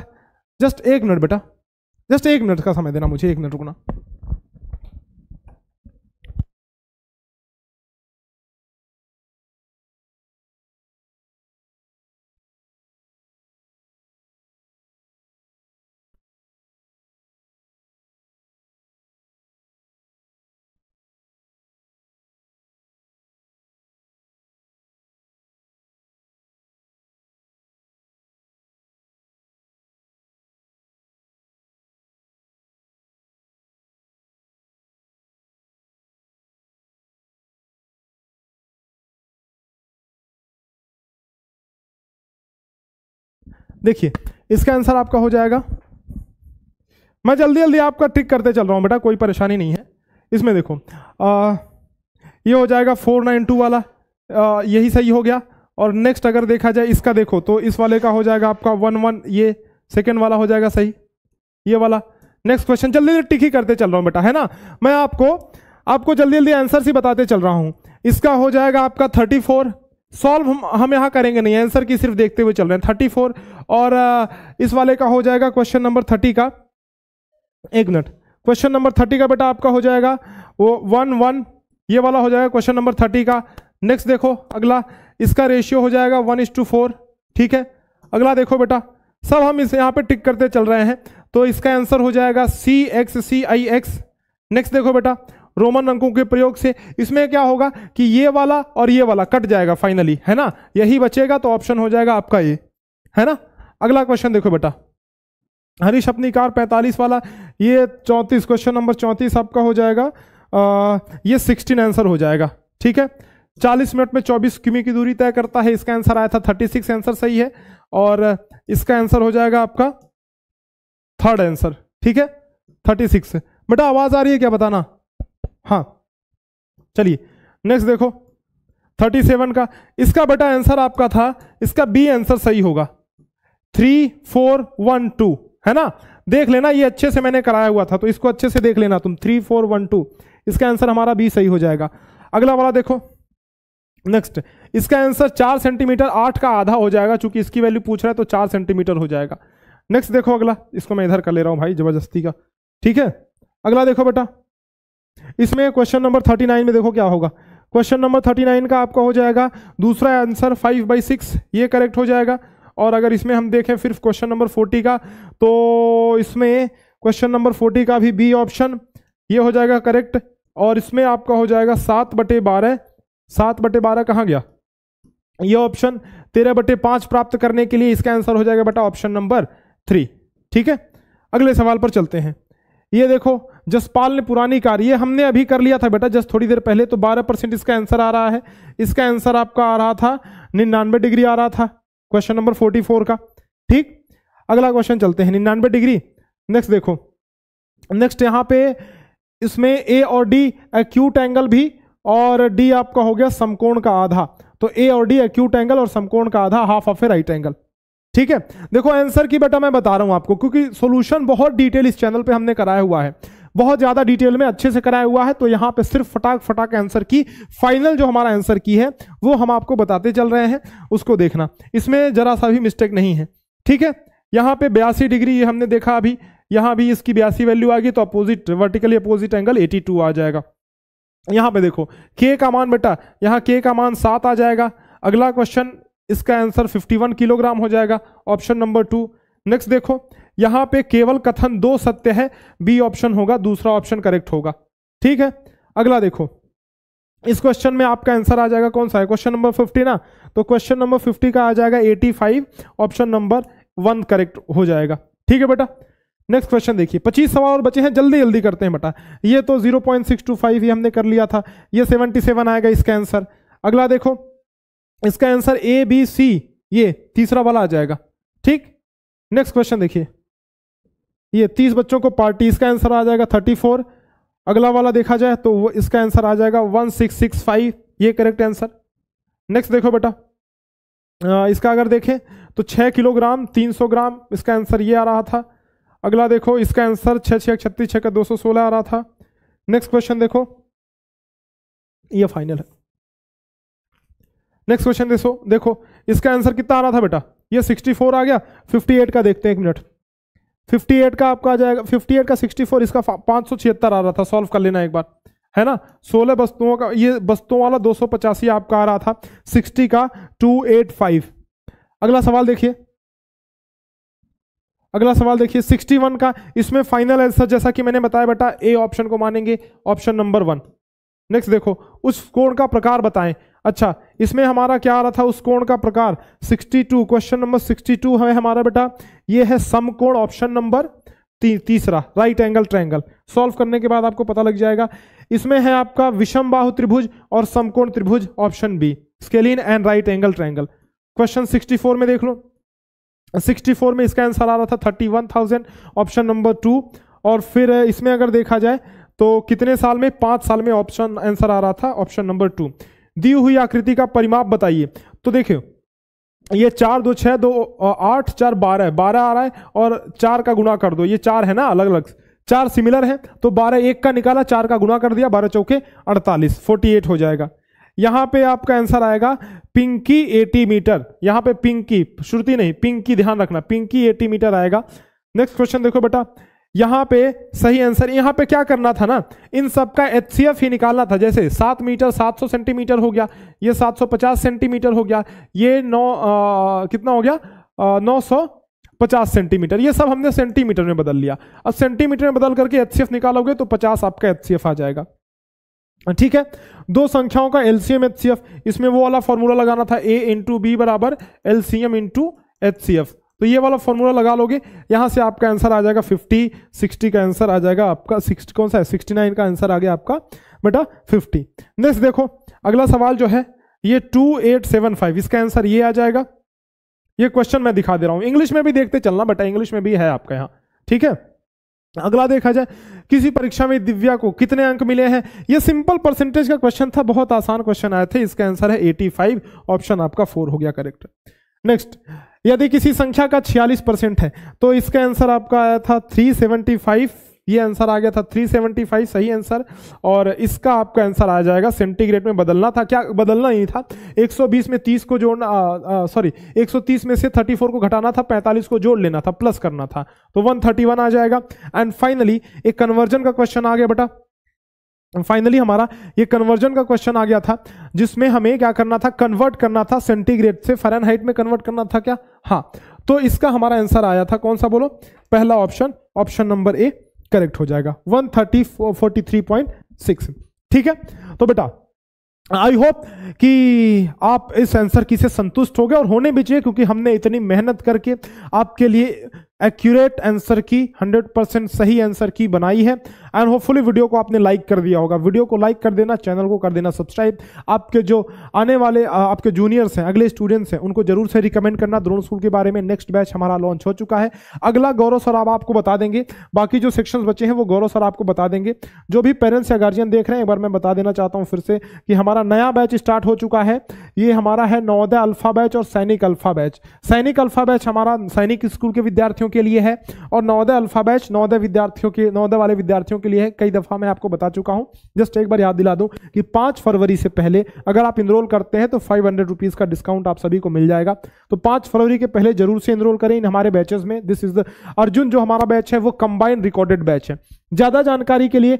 जस्ट एक मिनट बेटा जस्ट एक मिनट का समय देना मुझे एक मिनट रुकना देखिए इसका आंसर आपका हो जाएगा मैं जल्दी जल्दी आपका टिक करते चल रहा हूँ बेटा कोई परेशानी नहीं है इसमें देखो आ, ये हो जाएगा फोर नाइन टू वाला आ, यही सही हो गया और नेक्स्ट अगर देखा जाए इसका देखो तो इस वाले का हो जाएगा आपका वन वन ये सेकेंड वाला हो जाएगा सही ये वाला नेक्स्ट क्वेश्चन जल्दी जल्दी टिक ही करते चल रहा हूँ बेटा है ना मैं आपको आपको जल्दी जल्दी आंसर ही बताते चल रहा हूँ इसका हो जाएगा आपका थर्टी फोर सॉल्व हम हम यहाँ करेंगे नहीं आंसर की सिर्फ देखते हुए चल रहे हैं थर्टी फोर और इस वाले का हो जाएगा क्वेश्चन नंबर थर्टी का एक मिनट क्वेश्चन नंबर थर्टी का बेटा आपका हो जाएगा वो वन वन ये वाला हो जाएगा क्वेश्चन नंबर थर्टी का नेक्स्ट देखो अगला इसका रेशियो हो जाएगा वन इज टू फोर ठीक है अगला देखो बेटा सब हम इस यहाँ पे टिक करते चल रहे हैं तो इसका आंसर हो जाएगा C X C I X next देखो बेटा रोमन अंकों के प्रयोग से इसमें क्या होगा कि ये वाला और ये वाला कट जाएगा फाइनली है ना यही बचेगा तो ऑप्शन हो जाएगा आपका ये है ना अगला क्वेश्चन देखो बेटा हरीश अपनी कार पैंतालीस वाला ये चौंतीस क्वेश्चन नंबर चौंतीस आपका हो जाएगा आ, ये सिक्सटीन आंसर हो जाएगा ठीक है चालीस मिनट में चौबीस किमी की दूरी तय करता है इसका आंसर आया था थर्टी सिक्स आंसर सही है और इसका आंसर हो जाएगा आपका थर्ड आंसर ठीक है थर्टी सिक्स बेटा आवाज़ आ रही है क्या बताना हाँ चलिए नेक्स्ट देखो 37 का इसका बेटा आंसर आपका था इसका बी आंसर सही होगा थ्री फोर वन टू है ना देख लेना ये अच्छे से मैंने कराया हुआ था तो इसको अच्छे से देख लेना तुम थ्री फोर वन टू इसका आंसर हमारा बी सही हो जाएगा अगला वाला देखो नेक्स्ट इसका आंसर चार सेंटीमीटर आठ का आधा हो जाएगा चूंकि इसकी वैल्यू पूछ रहा है तो चार सेंटीमीटर हो जाएगा नेक्स्ट देखो अगला इसको मैं इधर कर ले रहा हूं भाई जबरदस्ती का ठीक है अगला देखो बेटा इसमें क्वेश्चन नंबर थर्टी नाइन में देखो क्या होगा क्वेश्चन नंबर थर्टी नाइन का आपका हो जाएगा दूसरा आंसर फाइव बाई सिक्स ये करेक्ट हो जाएगा और अगर इसमें हम देखें फिर क्वेश्चन नंबर फोर्टी का तो इसमें क्वेश्चन नंबर फोर्टी का भी बी ऑप्शन ये हो जाएगा करेक्ट और इसमें आपका हो जाएगा सात बटे बारह सात बटे बारह कहाँ गया ये ऑप्शन तेरह बटे पाँच प्राप्त करने के लिए इसका आंसर हो जाएगा बेटा ऑप्शन नंबर थ्री ठीक है अगले सवाल पर चलते हैं ये देखो जसपाल ने पुरानी कार ये हमने अभी कर लिया था बेटा जस्ट थोड़ी देर पहले तो 12 परसेंट इसका आंसर आ रहा है इसका आंसर आपका आ रहा था निन्यानवे डिग्री आ रहा था क्वेश्चन नंबर 44 का ठीक अगला क्वेश्चन चलते हैं निन्यानवे डिग्री नेक्स्ट देखो नेक्स्ट यहाँ पे इसमें ए और डी एक्यूट एंगल भी और डी आपका हो गया समकोण का आधा तो ए और डी एक्यूट एंगल और समकोण का आधा half of a right angle ठीक है देखो आंसर की बेटा मैं बता रहा हूं आपको क्योंकि सॉल्यूशन बहुत डिटेल इस चैनल पे हमने कराया हुआ है बहुत ज्यादा डिटेल में अच्छे से कराया हुआ है तो यहाँ पे सिर्फ फटाक फटाक आंसर की फाइनल जो हमारा आंसर की है वो हम आपको बताते चल रहे हैं उसको देखना इसमें जरा सा भी मिस्टेक नहीं है ठीक है यहाँ पे बयासी डिग्री ये हमने देखा अभी यहाँ भी इसकी बयासी वैल्यू आ गई तो opposite vertically opposite angle two आ जाएगा यहाँ पे देखो के का मान बेटा यहाँ के का मान सात आ जाएगा अगला क्वेश्चन इसका आंसर 51 किलोग्राम हो जाएगा ऑप्शन नंबर टू नेक्स्ट देखो यहां पे केवल कथन दो सत्य है बी ऑप्शन होगा दूसरा ऑप्शन करेक्ट होगा ठीक है अगला देखो इस क्वेश्चन में आपका आंसर आ जाएगा कौन सा है क्वेश्चन नंबर फिफ्टी ना तो क्वेश्चन नंबर फिफ्टी का आ जाएगा eighty five option number one correct हो जाएगा ठीक है बेटा नेक्स्ट क्वेश्चन देखिए पच्चीस सवाल और बचे हैं जल्दी जल्दी करते हैं बेटा ये तो zero point six two five ये हमने कर लिया था ये सेवेंटी सेवन आएगा इसका आंसर अगला देखो इसका आंसर ए बी सी ये तीसरा वाला आ जाएगा ठीक नेक्स्ट क्वेश्चन देखिए ये तीस बच्चों को पार्टी इसका आंसर आ जाएगा थर्टी फोर अगला वाला देखा जाए तो वो इसका आंसर आ जाएगा वन सिक्स सिक्स फाइव ये करेक्ट आंसर नेक्स्ट देखो बेटा इसका अगर देखें तो छः किलोग्राम तीन सौ ग्राम इसका आंसर ये आ रहा था अगला देखो इसका आंसर छः छः छत्तीस छः का दो सौ सोलह आ रहा था नेक्स्ट क्वेश्चन देखो ये फाइनल है नेक्स्ट क्वेश्चन देखो देखो इसका आंसर कितना आ रहा था बेटा ये सिक्सटी फोर आ गया फिफ्टी एट का देखते हैं एक मिनट 58 का आपका आ जाएगा 58 का 64 इसका पाँच सौ छिहत्तर आ रहा था सॉल्व कर लेना एक बार है ना 16 वस्तुओं का ये वस्तुओं वाला दो सौ पचासी आपका आ रहा था 60 का 285 अगला सवाल देखिए अगला सवाल देखिए 61 का इसमें फाइनल आंसर जैसा कि मैंने बताया बेटा ए ऑप्शन को मानेंगे ऑप्शन नंबर वन नेक्स्ट देखो उस कोण का प्रकार बताएं अच्छा इसमें हमारा क्या आ रहा था उस कोण का प्रकार 62 क्वेश्चन नंबर 62 है हमारा बेटा ये है सम कोण ऑप्शन नंबर ती, तीसरा राइट एंगल ट्रायंगल सॉल्व करने के बाद आपको पता लग जाएगा इसमें है आपका विषम बाहु त्रिभुज और समकोण त्रिभुज option B scalene and right angle triangle question 64 में देख लो 64 में इसका आंसर आ रहा था 31,000 ऑप्शन नंबर टू और फिर इसमें अगर देखा जाए तो कितने साल में पांच साल में ऑप्शन आंसर आ रहा था ऑप्शन नंबर टू दी हुई आकृति का परिमाप बताइए तो देखियो ये चार दो छः दो आठ चार बारह बारह आ रहा है और चार का गुणा कर दो ये चार है ना अलग अलग चार सिमिलर है तो बारह एक का निकाला चार का गुणा कर दिया बारह चौके अड़तालीस फोर्टी एट हो जाएगा यहाँ पे आपका आंसर आएगा पिंकी एटी मीटर यहाँ पे पिंकी श्रुति नहीं पिंकी ध्यान रखना पिंकी एटी मीटर आएगा नेक्स्ट क्वेश्चन देखो बेटा यहां पे सही आंसर यहां पे क्या करना था ना इन सब का एच ही निकालना था जैसे सात मीटर सात सौ सेंटीमीटर हो गया ये सात सौ पचास सेंटीमीटर हो गया ये नौ आ, कितना हो गया आ, नौ सौ पचास सेंटीमीटर ये सब हमने सेंटीमीटर में बदल लिया अब सेंटीमीटर में बदल करके एच निकालोगे तो पचास आपका एच आ जाएगा ठीक है दो संख्याओं का एलसीएम एफ इसमें वो वाला फॉर्मूला लगाना था ए इंटू बी बराबर एलसीएम इंटू एफ तो ये वाला फॉर्मूला लगा लोगे यहाँ से आपका आंसर आ जाएगा 50 60 का आंसर आ जाएगा आपका 60 कौन सा है 69 का आंसर आ गया आपका बेटा 50 नेक्स्ट देखो अगला सवाल जो है ये 2875 इसका आंसर ये आ जाएगा ये क्वेश्चन मैं दिखा दे रहा हूँ इंग्लिश में भी देखते चलना बेटा इंग्लिश में भी है आपका यहाँ ठीक है अगला देखा जाए किसी परीक्षा में दिव्या को कितने अंक मिले हैं यह सिंपल परसेंटेज का क्वेश्चन था बहुत आसान क्वेश्चन आए थे इसका आंसर है 85 ऑप्शन आपका फोर हो गया करेक्ट नेक्स्ट यदि किसी संख्या का 46 परसेंट है तो इसका आंसर आपका आया था 375 ये आंसर आ गया था 375 सही आंसर और इसका आपका आंसर आ जाएगा सेंटीग्रेड में बदलना था क्या बदलना ही था 120 में 30 को जोड़ना सॉरी 130 में से 34 को घटाना था 45 को जोड़ लेना था प्लस करना था तो 131 आ जाएगा एंड फाइनली एक कन्वर्जन का क्वेश्चन आ गया बेटा फाइनली हमारा ये कन्वर्जन का क्वेश्चन आ गया था जिसमें हमें क्या करना था कन्वर्ट करना था सेंटीग्रेड से हाइट में कन्वर्ट करना था क्या हाँ तो इसका हमारा आंसर आया था कौन सा बोलो पहला option option number A correct हो जाएगा one thirty forty three point six ठीक है तो बेटा आई होप कि आप इस आंसर की से संतुष्ट हो गए और होने भी चाहिए क्योंकि हमने इतनी मेहनत करके आपके लिए एक्यूरेट आंसर की 100 परसेंट सही आंसर की बनाई है एंड होपफुली वीडियो को आपने लाइक कर दिया होगा वीडियो को लाइक कर देना चैनल को कर देना सब्सक्राइब आपके जो आने वाले आपके जूनियर्स हैं अगले स्टूडेंट्स हैं उनको जरूर से रिकमेंड करना द्रोण स्कूल के बारे में नेक्स्ट बैच हमारा लॉन्च हो चुका है अगला गौरव सर आप आपको बता देंगे बाकी जो सेक्शन बचे हैं वो गौरव सर आपको बता देंगे जो भी पेरेंट्स या गार्जियन देख रहे हैं एक बार मैं बता देना चाहता हूँ फिर से कि हमारा नया बैच स्टार्ट हो चुका है ये हमारा है नवोदय अल्फा बैच और Sainik alpha batch Sainik alpha batch हमारा सैनिक स्कूल के विद्यार्थियों विद्यार्थियों के लिए है और नवोदय अल्फ़ाबैच नवोदय विद्यार्थियों के नवोदय वाले विद्यार्थियों के लिए है कई दफ़ा मैं आपको बता चुका हूँ जस्ट एक बार याद दिला दूँ कि पाँच फरवरी से पहले अगर आप इनरोल करते हैं तो फाइव हंड्रेड का डिस्काउंट आप सभी को मिल जाएगा तो पाँच फरवरी के पहले जरूर से इनरोल करें इन हमारे बैचेज में दिस इज द अर्जुन जो हमारा बैच है वो कंबाइंड रिकॉर्डेड बैच है ज़्यादा जानकारी के लिए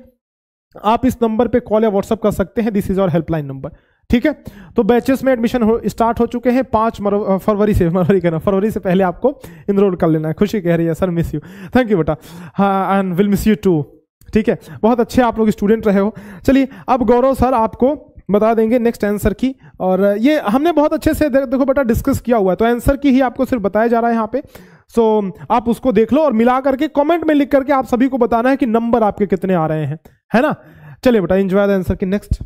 आप इस नंबर पर कॉल या व्हाट्सअप कर सकते हैं दिस इज और हेल्पलाइन नंबर ठीक है तो बैचेस में एडमिशन हो, स्टार्ट हो चुके हैं पाँच फरवरी से फरवरी कहना फरवरी से पहले आपको इनरोल कर लेना है खुशी कह रही है sir miss you thank you बेटा हाँ and will miss you too ठीक है बहुत अच्छे आप लोग स्टूडेंट रहे हो चलिए अब गौरव सर आपको बता देंगे नेक्स्ट आंसर की और ये हमने बहुत अच्छे से देख, देखो बेटा डिस्कस किया हुआ है तो आंसर की ही आपको सिर्फ बताया जा रहा है यहाँ पे सो so, आप उसको देख लो और मिला करके कमेंट में लिख करके आप सभी को बताना है कि नंबर आपके कितने आ रहे हैं है ना चलिए बेटा एंजॉय द आंसर की नेक्स्ट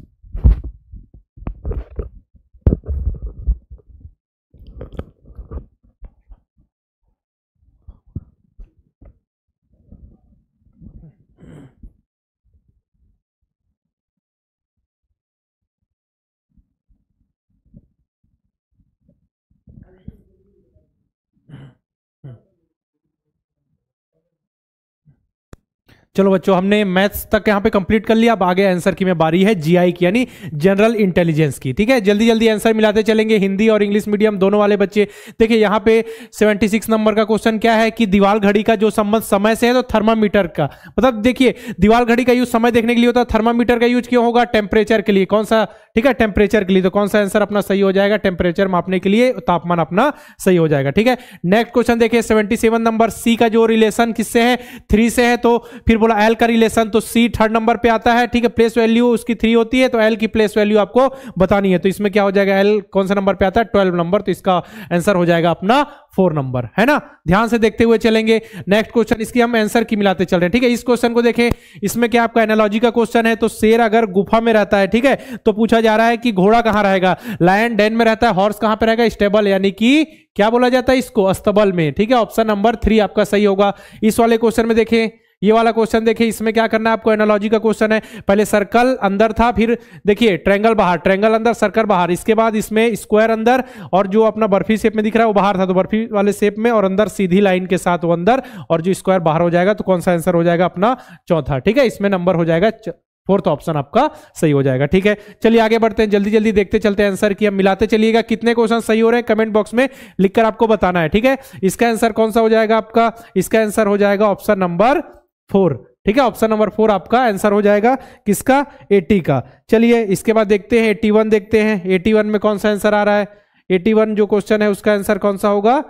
चलो बच्चों हमने मैथ्स तक यहाँ पे कंप्लीट कर लिया अब आगे आंसर की में बारी है जीआई की यानी जनरल इंटेलिजेंस की ठीक है जल्दी जल्दी आंसर मिलाते चलेंगे हिंदी और इंग्लिश मीडियम दोनों वाले बच्चे देखिए यहाँ पे 76 नंबर का क्वेश्चन क्या है कि दीवार घड़ी का जो संबंध समय से है तो थर्मामीटर का मतलब देखिए दीवार घड़ी का यूज समय देखने के लिए होता है थर्मामीटर का यूज क्यों होगा टेम्परेचर के लिए कौन सा ठीक है टेम्परेचर के लिए तो कौन सा आंसर अपना सही हो जाएगा टेम्परेचर मापने के लिए तापमान अपना सही हो जाएगा ठीक है नेक्स्ट क्वेश्चन देखिए सेवेंटी नंबर सी का जो रिलेशन किससे है थ्री से है तो फिर फिर बोला एल का रिलेशन तो सी थर्ड नंबर पे आता है ठीक है प्लेस वैल्यू उसकी थ्री होती है तो एल की प्लेस वैल्यू आपको बतानी है तो इसमें क्या हो जाएगा एल कौन सा नंबर पे आता है ट्वेल्व नंबर तो इसका आंसर हो जाएगा अपना फोर नंबर है ना ध्यान से देखते हुए चलेंगे नेक्स्ट क्वेश्चन इसकी हम आंसर की मिलाते चल रहे हैं ठीक है इस क्वेश्चन को देखें इसमें क्या आपका एनालॉजी का क्वेश्चन है तो शेर अगर गुफा में रहता है ठीक है तो पूछा जा रहा है कि घोड़ा कहां रहेगा लायन डेन में रहता है हॉर्स कहां पर रहेगा स्टेबल यानी कि क्या बोला जाता है इसको अस्तबल में ठीक है ऑप्शन नंबर थ्री आपका सही होगा इस वाले क्वेश्चन में देखें ये वाला क्वेश्चन देखिए इसमें क्या करना है आपको एनोलॉजी का क्वेश्चन है पहले सर्कल अंदर था फिर देखिए ट्रेंगल बाहर ट्रेंगल अंदर सर्कल बाहर इसके बाद इसमें स्क्वायर अंदर और जो अपना बर्फी शेप में दिख रहा है वो बाहर था तो बर्फी वाले शेप में और अंदर सीधी लाइन के साथ वो अंदर और जो स्क्वायर बाहर हो जाएगा तो कौन सा आंसर हो जाएगा अपना चौथा ठीक है इसमें नंबर हो जाएगा फोर्थ ऑप्शन आपका सही हो जाएगा ठीक है चलिए आगे बढ़ते हैं जल्दी जल्दी देखते चलते हैं आंसर की हम मिलाते चलिएगा कितने क्वेश्चन सही हो रहे हैं कमेंट बॉक्स में लिखकर आपको बताना है ठीक है इसका आंसर कौन सा हो जाएगा आपका इसका आंसर हो जाएगा ऑप्शन नंबर फोर ठीक है ऑप्शन नंबर फोर आपका आंसर हो जाएगा किसका एटी का चलिए इसके बाद देखते हैं एटी वन देखते हैं एटी वन में कौन सा आंसर आ रहा है एटी वन जो क्वेश्चन है उसका आंसर कौन सा होगा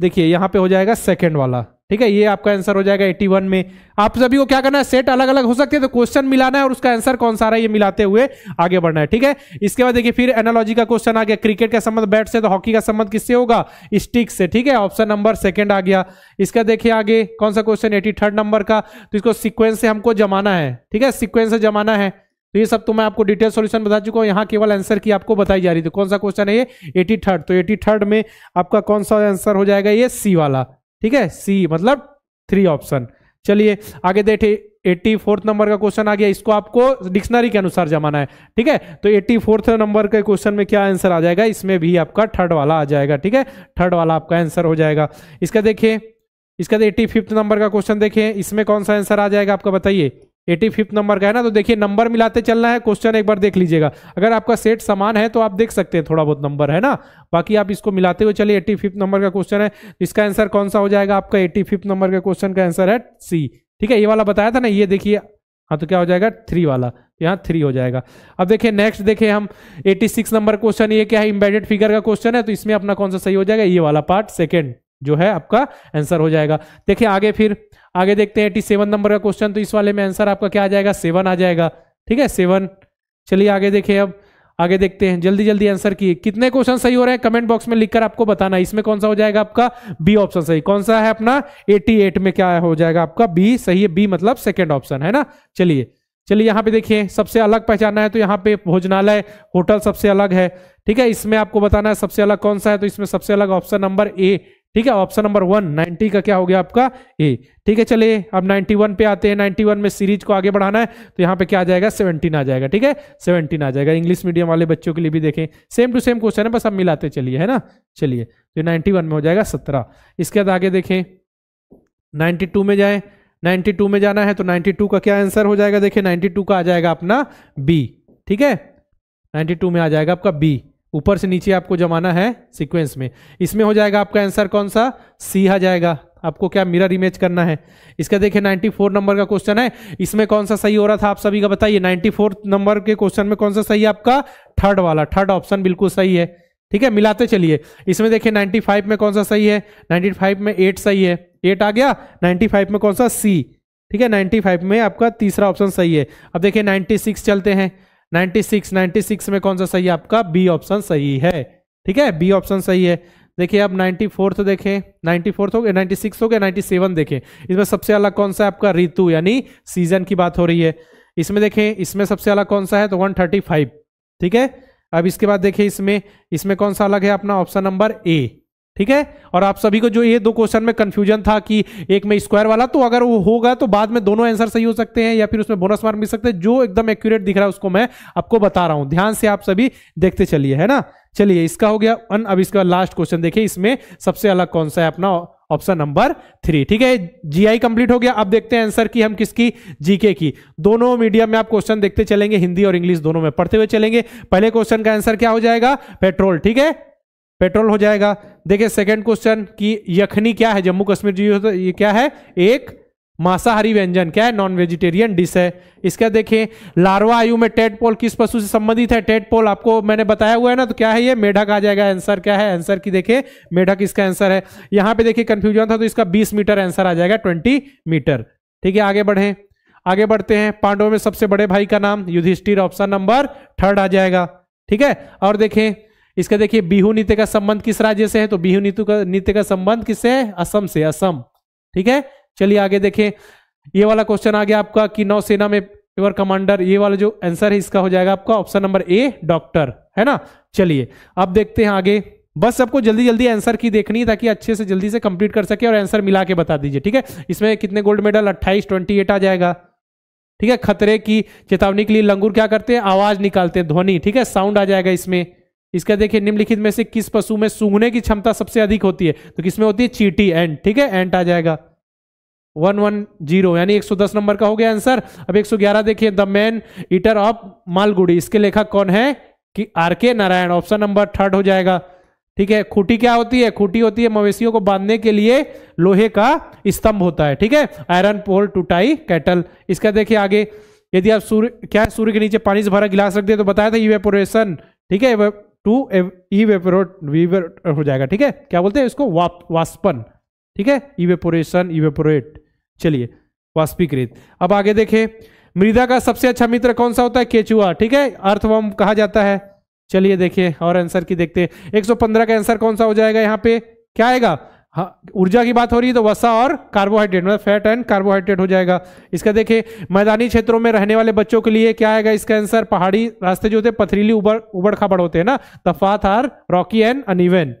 देखिए यहां पे हो जाएगा सेकेंड वाला ठीक है ये आपका आंसर हो जाएगा 81 में आप सभी को क्या करना है सेट अलग अलग हो सकते हैं तो क्वेश्चन मिलाना है और उसका आंसर कौन सा रहा है ये मिलाते हुए आगे बढ़ना है ठीक है इसके बाद देखिए फिर एनालॉजी का क्वेश्चन आ गया क्रिकेट का संबंध बैट से तो हॉकी का संबंध किससे होगा स्टिक से ठीक है ऑप्शन नंबर सेकेंड आ गया इसका देखिए आगे कौन सा क्वेश्चन एटी नंबर का तो इसको सिक्वेंस से हमको जमाना है ठीक है सिक्वेंस से जमाना है तो ये सब तो मैं आपको डिटेल सॉल्यूशन बता चुका हूँ यहाँ केवल आंसर की आपको बताई जा रही थी कौन सा क्वेश्चन है ये एटी थर्ड तो एटी थर्ड में आपका कौन सा आंसर हो जाएगा ये सी वाला ठीक है सी मतलब थ्री ऑप्शन चलिए आगे देखे एट्टी फोर्थ नंबर का क्वेश्चन आ गया इसको आपको डिक्शनरी के अनुसार जमाना है ठीक है तो एट्टी फोर्थ नंबर के क्वेश्चन में क्या आंसर आ जाएगा इसमें भी आपका थर्ड वाला आ जाएगा ठीक है थर्ड वाला आपका आंसर हो जाएगा इसका देखिए इसका एट्टी फिफ्थ नंबर का क्वेश्चन देखिए इसमें कौन सा आंसर आ जाएगा आपका बताइए एटी फिफ्थ नंबर का है ना तो देखिए नंबर मिलाते चलना है क्वेश्चन एक बार देख लीजिएगा अगर आपका सेट समान है तो आप देख सकते हैं थोड़ा बहुत नंबर है ना बाकी आप इसको मिलाते हुए चलिए एट्टी फिफ्थ नंबर का क्वेश्चन है इसका आंसर कौन सा हो जाएगा आपका एट्टी फिफ्थ नंबर का क्वेश्चन का आंसर है सी ठीक है ये वाला बताया था ना ये देखिए हाँ तो क्या हो जाएगा थ्री वाला तो यहाँ थ्री हो जाएगा अब देखिए नेक्स्ट देखिए हम सिक्स नंबर क्वेश्चन ये क्या है इम्बेडेड फिगर का क्वेश्चन है तो इसमें अपना कौन सा सही हो जाएगा ये वाला पार्ट सेकेंड जो है आपका आंसर हो जाएगा देखिए आगे फिर आगे देखते हैं एटी सेवन नंबर का क्वेश्चन तो इस वाले में आंसर आपका क्या आ जाएगा सेवन आ जाएगा ठीक है सेवन चलिए आगे देखिए अब आगे देखते हैं जल्दी जल्दी आंसर किए कितने क्वेश्चन सही हो रहे हैं कमेंट बॉक्स में लिखकर आपको बताना इसमें कौन सा हो जाएगा आपका बी ऑप्शन सही कौन सा है अपना एट में क्या हो जाएगा आपका बी सही है बी मतलब सेकेंड ऑप्शन है ना चलिए चलिए यहाँ पे देखिए सबसे अलग पहचाना है तो यहाँ पे भोजनालय होटल सबसे अलग है ठीक है इसमें आपको बताना है सबसे अलग कौन सा है तो इसमें सबसे अलग ऑप्शन नंबर ए ठीक है ऑप्शन नंबर वन नाइनटी का क्या हो गया आपका ए ठीक है चलिए अब नाइन्टी वन पे आते हैं नाइन्टी वन में सीरीज को आगे बढ़ाना है तो यहाँ पे क्या आ जाएगा सेवनटीन आ जाएगा ठीक है सेवनटीन आ जाएगा इंग्लिश मीडियम वाले बच्चों के लिए भी देखें सेम टू सेम क्वेश्चन है बस अब मिलाते चलिए है ना चलिए तो नाइन्टी वन में हो जाएगा सत्रह इसके बाद आगे देखें नाइन्टी टू में जाए नाइन्टी टू में जाना है तो नाइन्टी टू का क्या आंसर हो जाएगा देखिए नाइन्टी टू का आ जाएगा अपना बी ठीक है नाइन्टी टू में आ जाएगा आपका बी ऊपर से नीचे आपको जमाना है सीक्वेंस में इसमें हो जाएगा आपका आंसर कौन सा सी आ जाएगा आपको क्या मिरर इमेज करना है इसका देखिए 94 नंबर का क्वेश्चन है इसमें कौन सा सही हो रहा था आप सभी का बताइए 94 नंबर के क्वेश्चन में कौन सा सही है आपका थर्ड वाला थर्ड ऑप्शन बिल्कुल सही है ठीक है मिलाते चलिए इसमें देखिए 95 में कौन सा सही है 95 में एट सही है एट आ गया 95 में कौन सा सी ठीक है 95 में आपका तीसरा ऑप्शन सही है अब देखिए 96 चलते हैं 96 96 में कौन सा सही है आपका बी ऑप्शन सही है ठीक है बी ऑप्शन सही है देखिए आप नाइन्टी फोर्थ देखें नाइन्टी फोर्थ हो गया नाइन्टी सिक्स हो गया नाइन्टी सेवन देखें इसमें सबसे अलग कौन सा है आपका ऋतु यानी सीजन की बात हो रही है इसमें देखें इसमें सबसे अलग कौन सा है तो वन थर्टी फाइव ठीक है अब इसके बाद देखें इसमें इसमें कौन सा अलग है अपना ऑप्शन नंबर ए ठीक है और आप सभी को जो ये दो क्वेश्चन में कंफ्यूजन था कि एक में स्क्वायर वाला तो अगर वो होगा तो बाद में दोनों आंसर सही हो सकते हैं या फिर उसमें बोनस मार्क मिल सकते हैं जो एकदम एक्यूरेट दिख रहा है उसको मैं आपको बता रहा हूं ध्यान से आप सभी देखते चलिए है ना चलिए इसका हो गया अन अब इसका लास्ट क्वेश्चन देखिए इसमें सबसे अलग कौन सा है अपना ऑप्शन नंबर थ्री ठीक है जीआई कंप्लीट हो गया अब देखते हैं आंसर की हम किसकी जीके की दोनों मीडियम में आप क्वेश्चन देखते चलेंगे हिंदी और इंग्लिश दोनों में पढ़ते हुए चलेंगे पहले क्वेश्चन का आंसर क्या हो जाएगा पेट्रोल ठीक है पेट्रोल हो जाएगा देखिए सेकंड क्वेश्चन कि यखनी क्या है जम्मू कश्मीर जी तो ये क्या है एक मांसाहारी व्यंजन क्या है नॉन वेजिटेरियन डिश है इसका देखें लार्वा आयु में टेट पोल किस पशु से संबंधित है टेट पोल आपको मैंने बताया हुआ है ना तो क्या है ये मेढक आ जाएगा आंसर क्या है आंसर की देखें मेढक इसका आंसर है यहां पे देखिए कंफ्यूजन था तो इसका 20 मीटर आंसर आ जाएगा 20 मीटर ठीक है आगे बढ़े आगे बढ़ते हैं पांडवों में सबसे बड़े भाई का नाम युधिष्ठिर ऑप्शन नंबर थर्ड आ जाएगा ठीक है और देखें इसका देखिए बिहू नीति का संबंध किस राज्य से है तो बिहू नीतु का नीति का संबंध किससे है असम से असम ठीक है चलिए आगे देखें ये वाला क्वेश्चन आ गया आपका कि नौसेना में पेवर कमांडर ये वाला जो आंसर है इसका हो जाएगा आपका ऑप्शन नंबर ए डॉक्टर है ना चलिए अब देखते हैं आगे बस आपको जल्दी जल्दी आंसर की देखनी है ताकि अच्छे से जल्दी से कंप्लीट कर सके और आंसर मिला के बता दीजिए ठीक है इसमें कितने गोल्ड मेडल अट्ठाईस ट्वेंटी एट आ जाएगा ठीक है खतरे की चेतावनी के लिए लंगूर क्या करते हैं आवाज निकालते हैं ध्वनि ठीक है साउंड आ जाएगा इसमें इसका देखिए निम्नलिखित में से किस पशु में सूंघने की क्षमता सबसे अधिक होती है तो किसमें होती है चीटी एंट ठीक है एंट आ जाएगा वन वन जीरो यानी एक सौ दस नंबर का हो गया आंसर अब एक सौ ग्यारह देखिए the man eater of Malgudi इसके लेखक कौन है कि आर के नारायण ऑप्शन नंबर थर्ड हो जाएगा ठीक है खूटी क्या होती है खूटी होती है मवेशियों को बांधने के लिए लोहे का स्तंभ होता है ठीक है आयरन पोल टूटाई कैटल इसका देखिए आगे यदि आप सूर्य क्या सूर्य के नीचे पानी से भरा गिलास रख दे तो बताया था इवेपोरेशन ठीक है टू इवेपोरेट हो जाएगा ठीक है क्या बोलते हैं इसको वाप वास्पन ठीक है इवेपोरेशन इवेपोरेट चलिए वास्पीकृत अब आगे देखें मृदा का सबसे अच्छा मित्र कौन सा होता है केचुआ ठीक है अर्थवम कहा जाता है चलिए देखिए और आंसर की देखते हैं 115 का आंसर कौन सा हो जाएगा यहाँ पे क्या आएगा हाँ, ऊर्जा की बात हो रही है तो वसा और कार्बोहाइड्रेट मतलब फैट एंड कार्बोहाइड्रेट हो जाएगा इसका देखिए मैदानी क्षेत्रों में रहने वाले बच्चों के लिए क्या आएगा इसका आंसर पहाड़ी रास्ते जो होते हैं पथरीली उबड़ उबड़ खाबड़ होते हैं ना तफात are rocky and uneven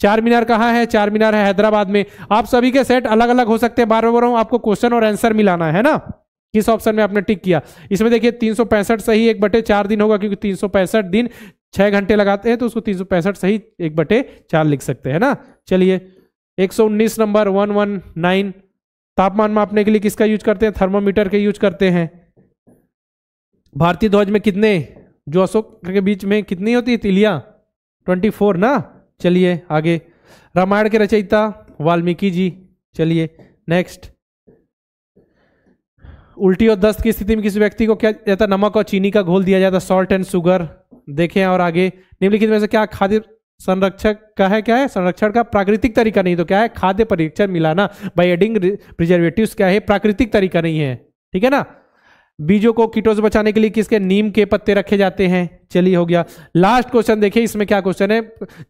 Charminar कहाँ है चार मीनार है हैदराबाद में आप सभी के सेट अलग अलग हो सकते हैं बार बार बोल आपको क्वेश्चन और आंसर मिलाना है ना किस ऑप्शन में आपने टिक किया इसमें देखिए तीन सही एक बटे चार दिन होगा क्योंकि तीन दिन छः घंटे लगाते हैं तो उसको तीन सही एक बटे चार लिख सकते हैं ना चलिए 119 नंबर 119 तापमान मापने के लिए किसका यूज करते हैं थर्मोमीटर के यूज करते हैं भारतीय ध्वज में कितने जो अशोक के बीच में कितनी होती है तिलिया 24 ना चलिए आगे रामायण के रचयिता वाल्मीकि जी चलिए नेक्स्ट उल्टी और दस्त की स्थिति में किसी व्यक्ति को क्या जाता तो नमक और चीनी का घोल दिया जाता सॉल्ट एंड शुगर देखें और आगे निम्नलिखित में से क्या खाद्य संरक्षक का है क्या है संरक्षण का प्राकृतिक तरीका नहीं तो क्या है खाद्य परीक्षण मिलाना बाई एडिंग प्रिजर्वेटिव क्या है प्राकृतिक तरीका नहीं है ठीक है ना बीजों को कीटों से बचाने के लिए किसके नीम के पत्ते रखे जाते हैं चलिए हो गया लास्ट क्वेश्चन देखिए इसमें क्या क्वेश्चन है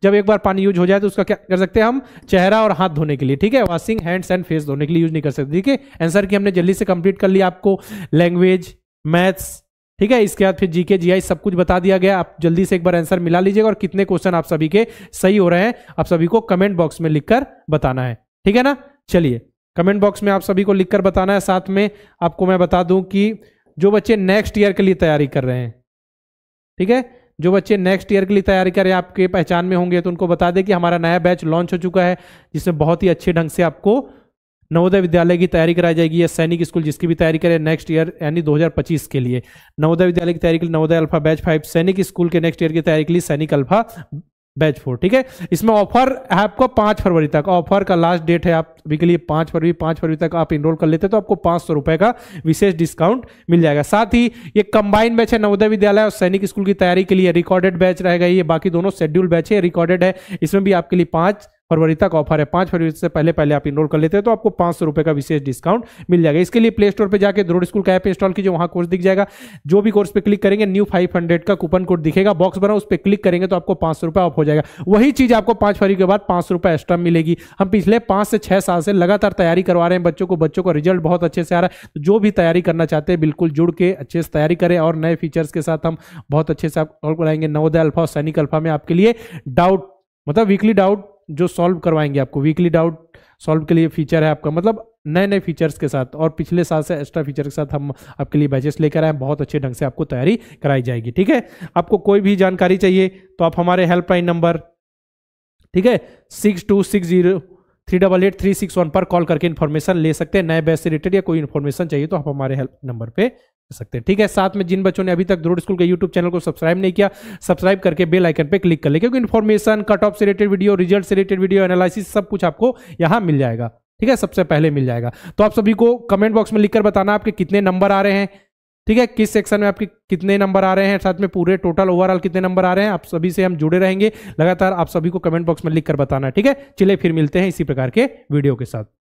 जब एक बार पानी यूज हो जाए तो उसका क्या कर सकते हैं हम चेहरा और हाथ धोने के लिए ठीक है वॉशिंग हैंड्स एंड फेस धोने के लिए यूज नहीं कर सकते ठीक है आंसर की हमने जल्दी से कंप्लीट कर लिया आपको लैंग्वेज मैथ्स ठीक है इसके बाद फिर जीके जीआई सब कुछ बता दिया गया आप जल्दी से एक बार आंसर मिला लीजिएगा और कितने क्वेश्चन आप सभी के सही हो रहे हैं आप सभी को कमेंट बॉक्स में लिखकर बताना है ठीक है ना चलिए कमेंट बॉक्स में आप सभी को लिखकर बताना है साथ में आपको मैं बता दूं कि जो बच्चे नेक्स्ट ईयर के लिए तैयारी कर रहे हैं ठीक है जो बच्चे नेक्स्ट ईयर के लिए तैयारी कर रहे हैं आपके पहचान में होंगे तो उनको बता दें कि हमारा नया बैच लॉन्च हो चुका है जिसमें बहुत ही अच्छे ढंग से आपको नवोदय विद्यालय की तैयारी कराई जाएगी या सैनिक स्कूल जिसकी भी तैयारी करें नेक्स्ट ईयर यानी 2025 के लिए नवोदय विद्यालय की तैयारी के लिए Navodaya alpha batch five Sainik school के नेक्स्ट ईयर की तैयारी के लिए सैनिक अल्फा बैच फोर ठीक है इसमें ऑफर है आपको पांच फरवरी तक ऑफर का लास्ट डेट है आप अभी के लिए पांच फरवरी पांच फरवरी तक आप इनरोल कर लेते हैं तो आपको पांच सौ रुपए का विशेष डिस्काउंट मिल जाएगा साथ ही ये कंबाइंड बैच है नवोदय विद्यालय और सैनिक स्कूल की तैयारी के लिए रिकॉर्डेड बैच रहेगा ये बाकी दोनों शेड्यूल बैच है रिकॉर्डेड है इसमें भी आपके लिए पांच फरवरी तक ऑफर है पाँच फरवरी से पहले पहले आप इनरोल कर लेते हैं तो आपको पाँच सौ रुपये का विशेष डिस्काउंट मिल जाएगा इसके लिए प्ले स्टोर पर जाकर द्रोड स्कूल का ऐप इंस्टॉल कीजिए वहाँ कोर्स दिख जाएगा जो भी कोर्स पर क्लिक करेंगे न्यू फाइव हंड्रेड का कूपन कोड दिखेगा बॉक्स बना उस पर क्लिक करेंगे तो आपको पाँच सौ रुपये ऑफ हो जाएगा वही चीज़ आपको पाँच फरवरी के बाद पाँच सौ रुपये एक्स्ट्रा मिलेगी हम पिछले पाँच से छः साल से लगातार तैयारी करवा रहे हैं बच्चों को बच्चों का रिजल्ट बहुत अच्छे से आ रहा है तो जो भी तैयारी करना चाहते हैं बिल्कुल जुड़ के अच्छे से तैयारी करें और नए फीचर्स के साथ हम बहुत अच्छे से आप कराएंगे नवोदय अल्फा और सैनिक अल्फा में आपके लिए डाउट मतलब वीकली डाउट जो सॉल्व करवाएंगे आपको वीकली डाउट सॉल्व के लिए फीचर है आपका मतलब नए नए फीचर्स के साथ और पिछले साल से एक्स्ट्रा फीचर के साथ हम आपके लिए बैचेस लेकर आए बहुत अच्छे ढंग से आपको तैयारी कराई जाएगी ठीक है आपको कोई भी जानकारी चाहिए तो आप हमारे हेल्पलाइन नंबर ठीक है six two six zero three double eight three six one पर कॉल करके इन्फॉर्मेशन ले सकते हैं नए बैच से रिलेटेड या कोई इन्फॉर्मेशन चाहिए तो आप हमारे हेल्प नंबर पर सकते हैं ठीक है साथ में जिन बच्चों ने अभी तक द्रोड स्कूल के यूट्यूब चैनल को सब्सक्राइब नहीं किया सब्सक्राइब करके बेल आइकन पे क्लिक कर ले क्योंकि इन्फॉर्मेशन कट ऑफ से रिलेटेड वीडियो रिजल्ट से रिलेटेड वीडियो एनालिसिस सब कुछ आपको यहाँ मिल जाएगा ठीक है सबसे पहले मिल जाएगा तो आप सभी को कमेंट बॉक्स में लिखकर बताना आपके कितने नंबर आ रहे हैं ठीक है किस सेक्शन में आपके कितने नंबर आ रहे हैं साथ में पूरे टोटल ओवरऑल कितने नंबर आ रहे हैं आप सभी से हम जुड़े रहेंगे लगातार आप सभी को कमेंट बॉक्स में लिखकर बताना ठीक है चलिए फिर मिलते हैं इसी प्रकार के वीडियो के साथ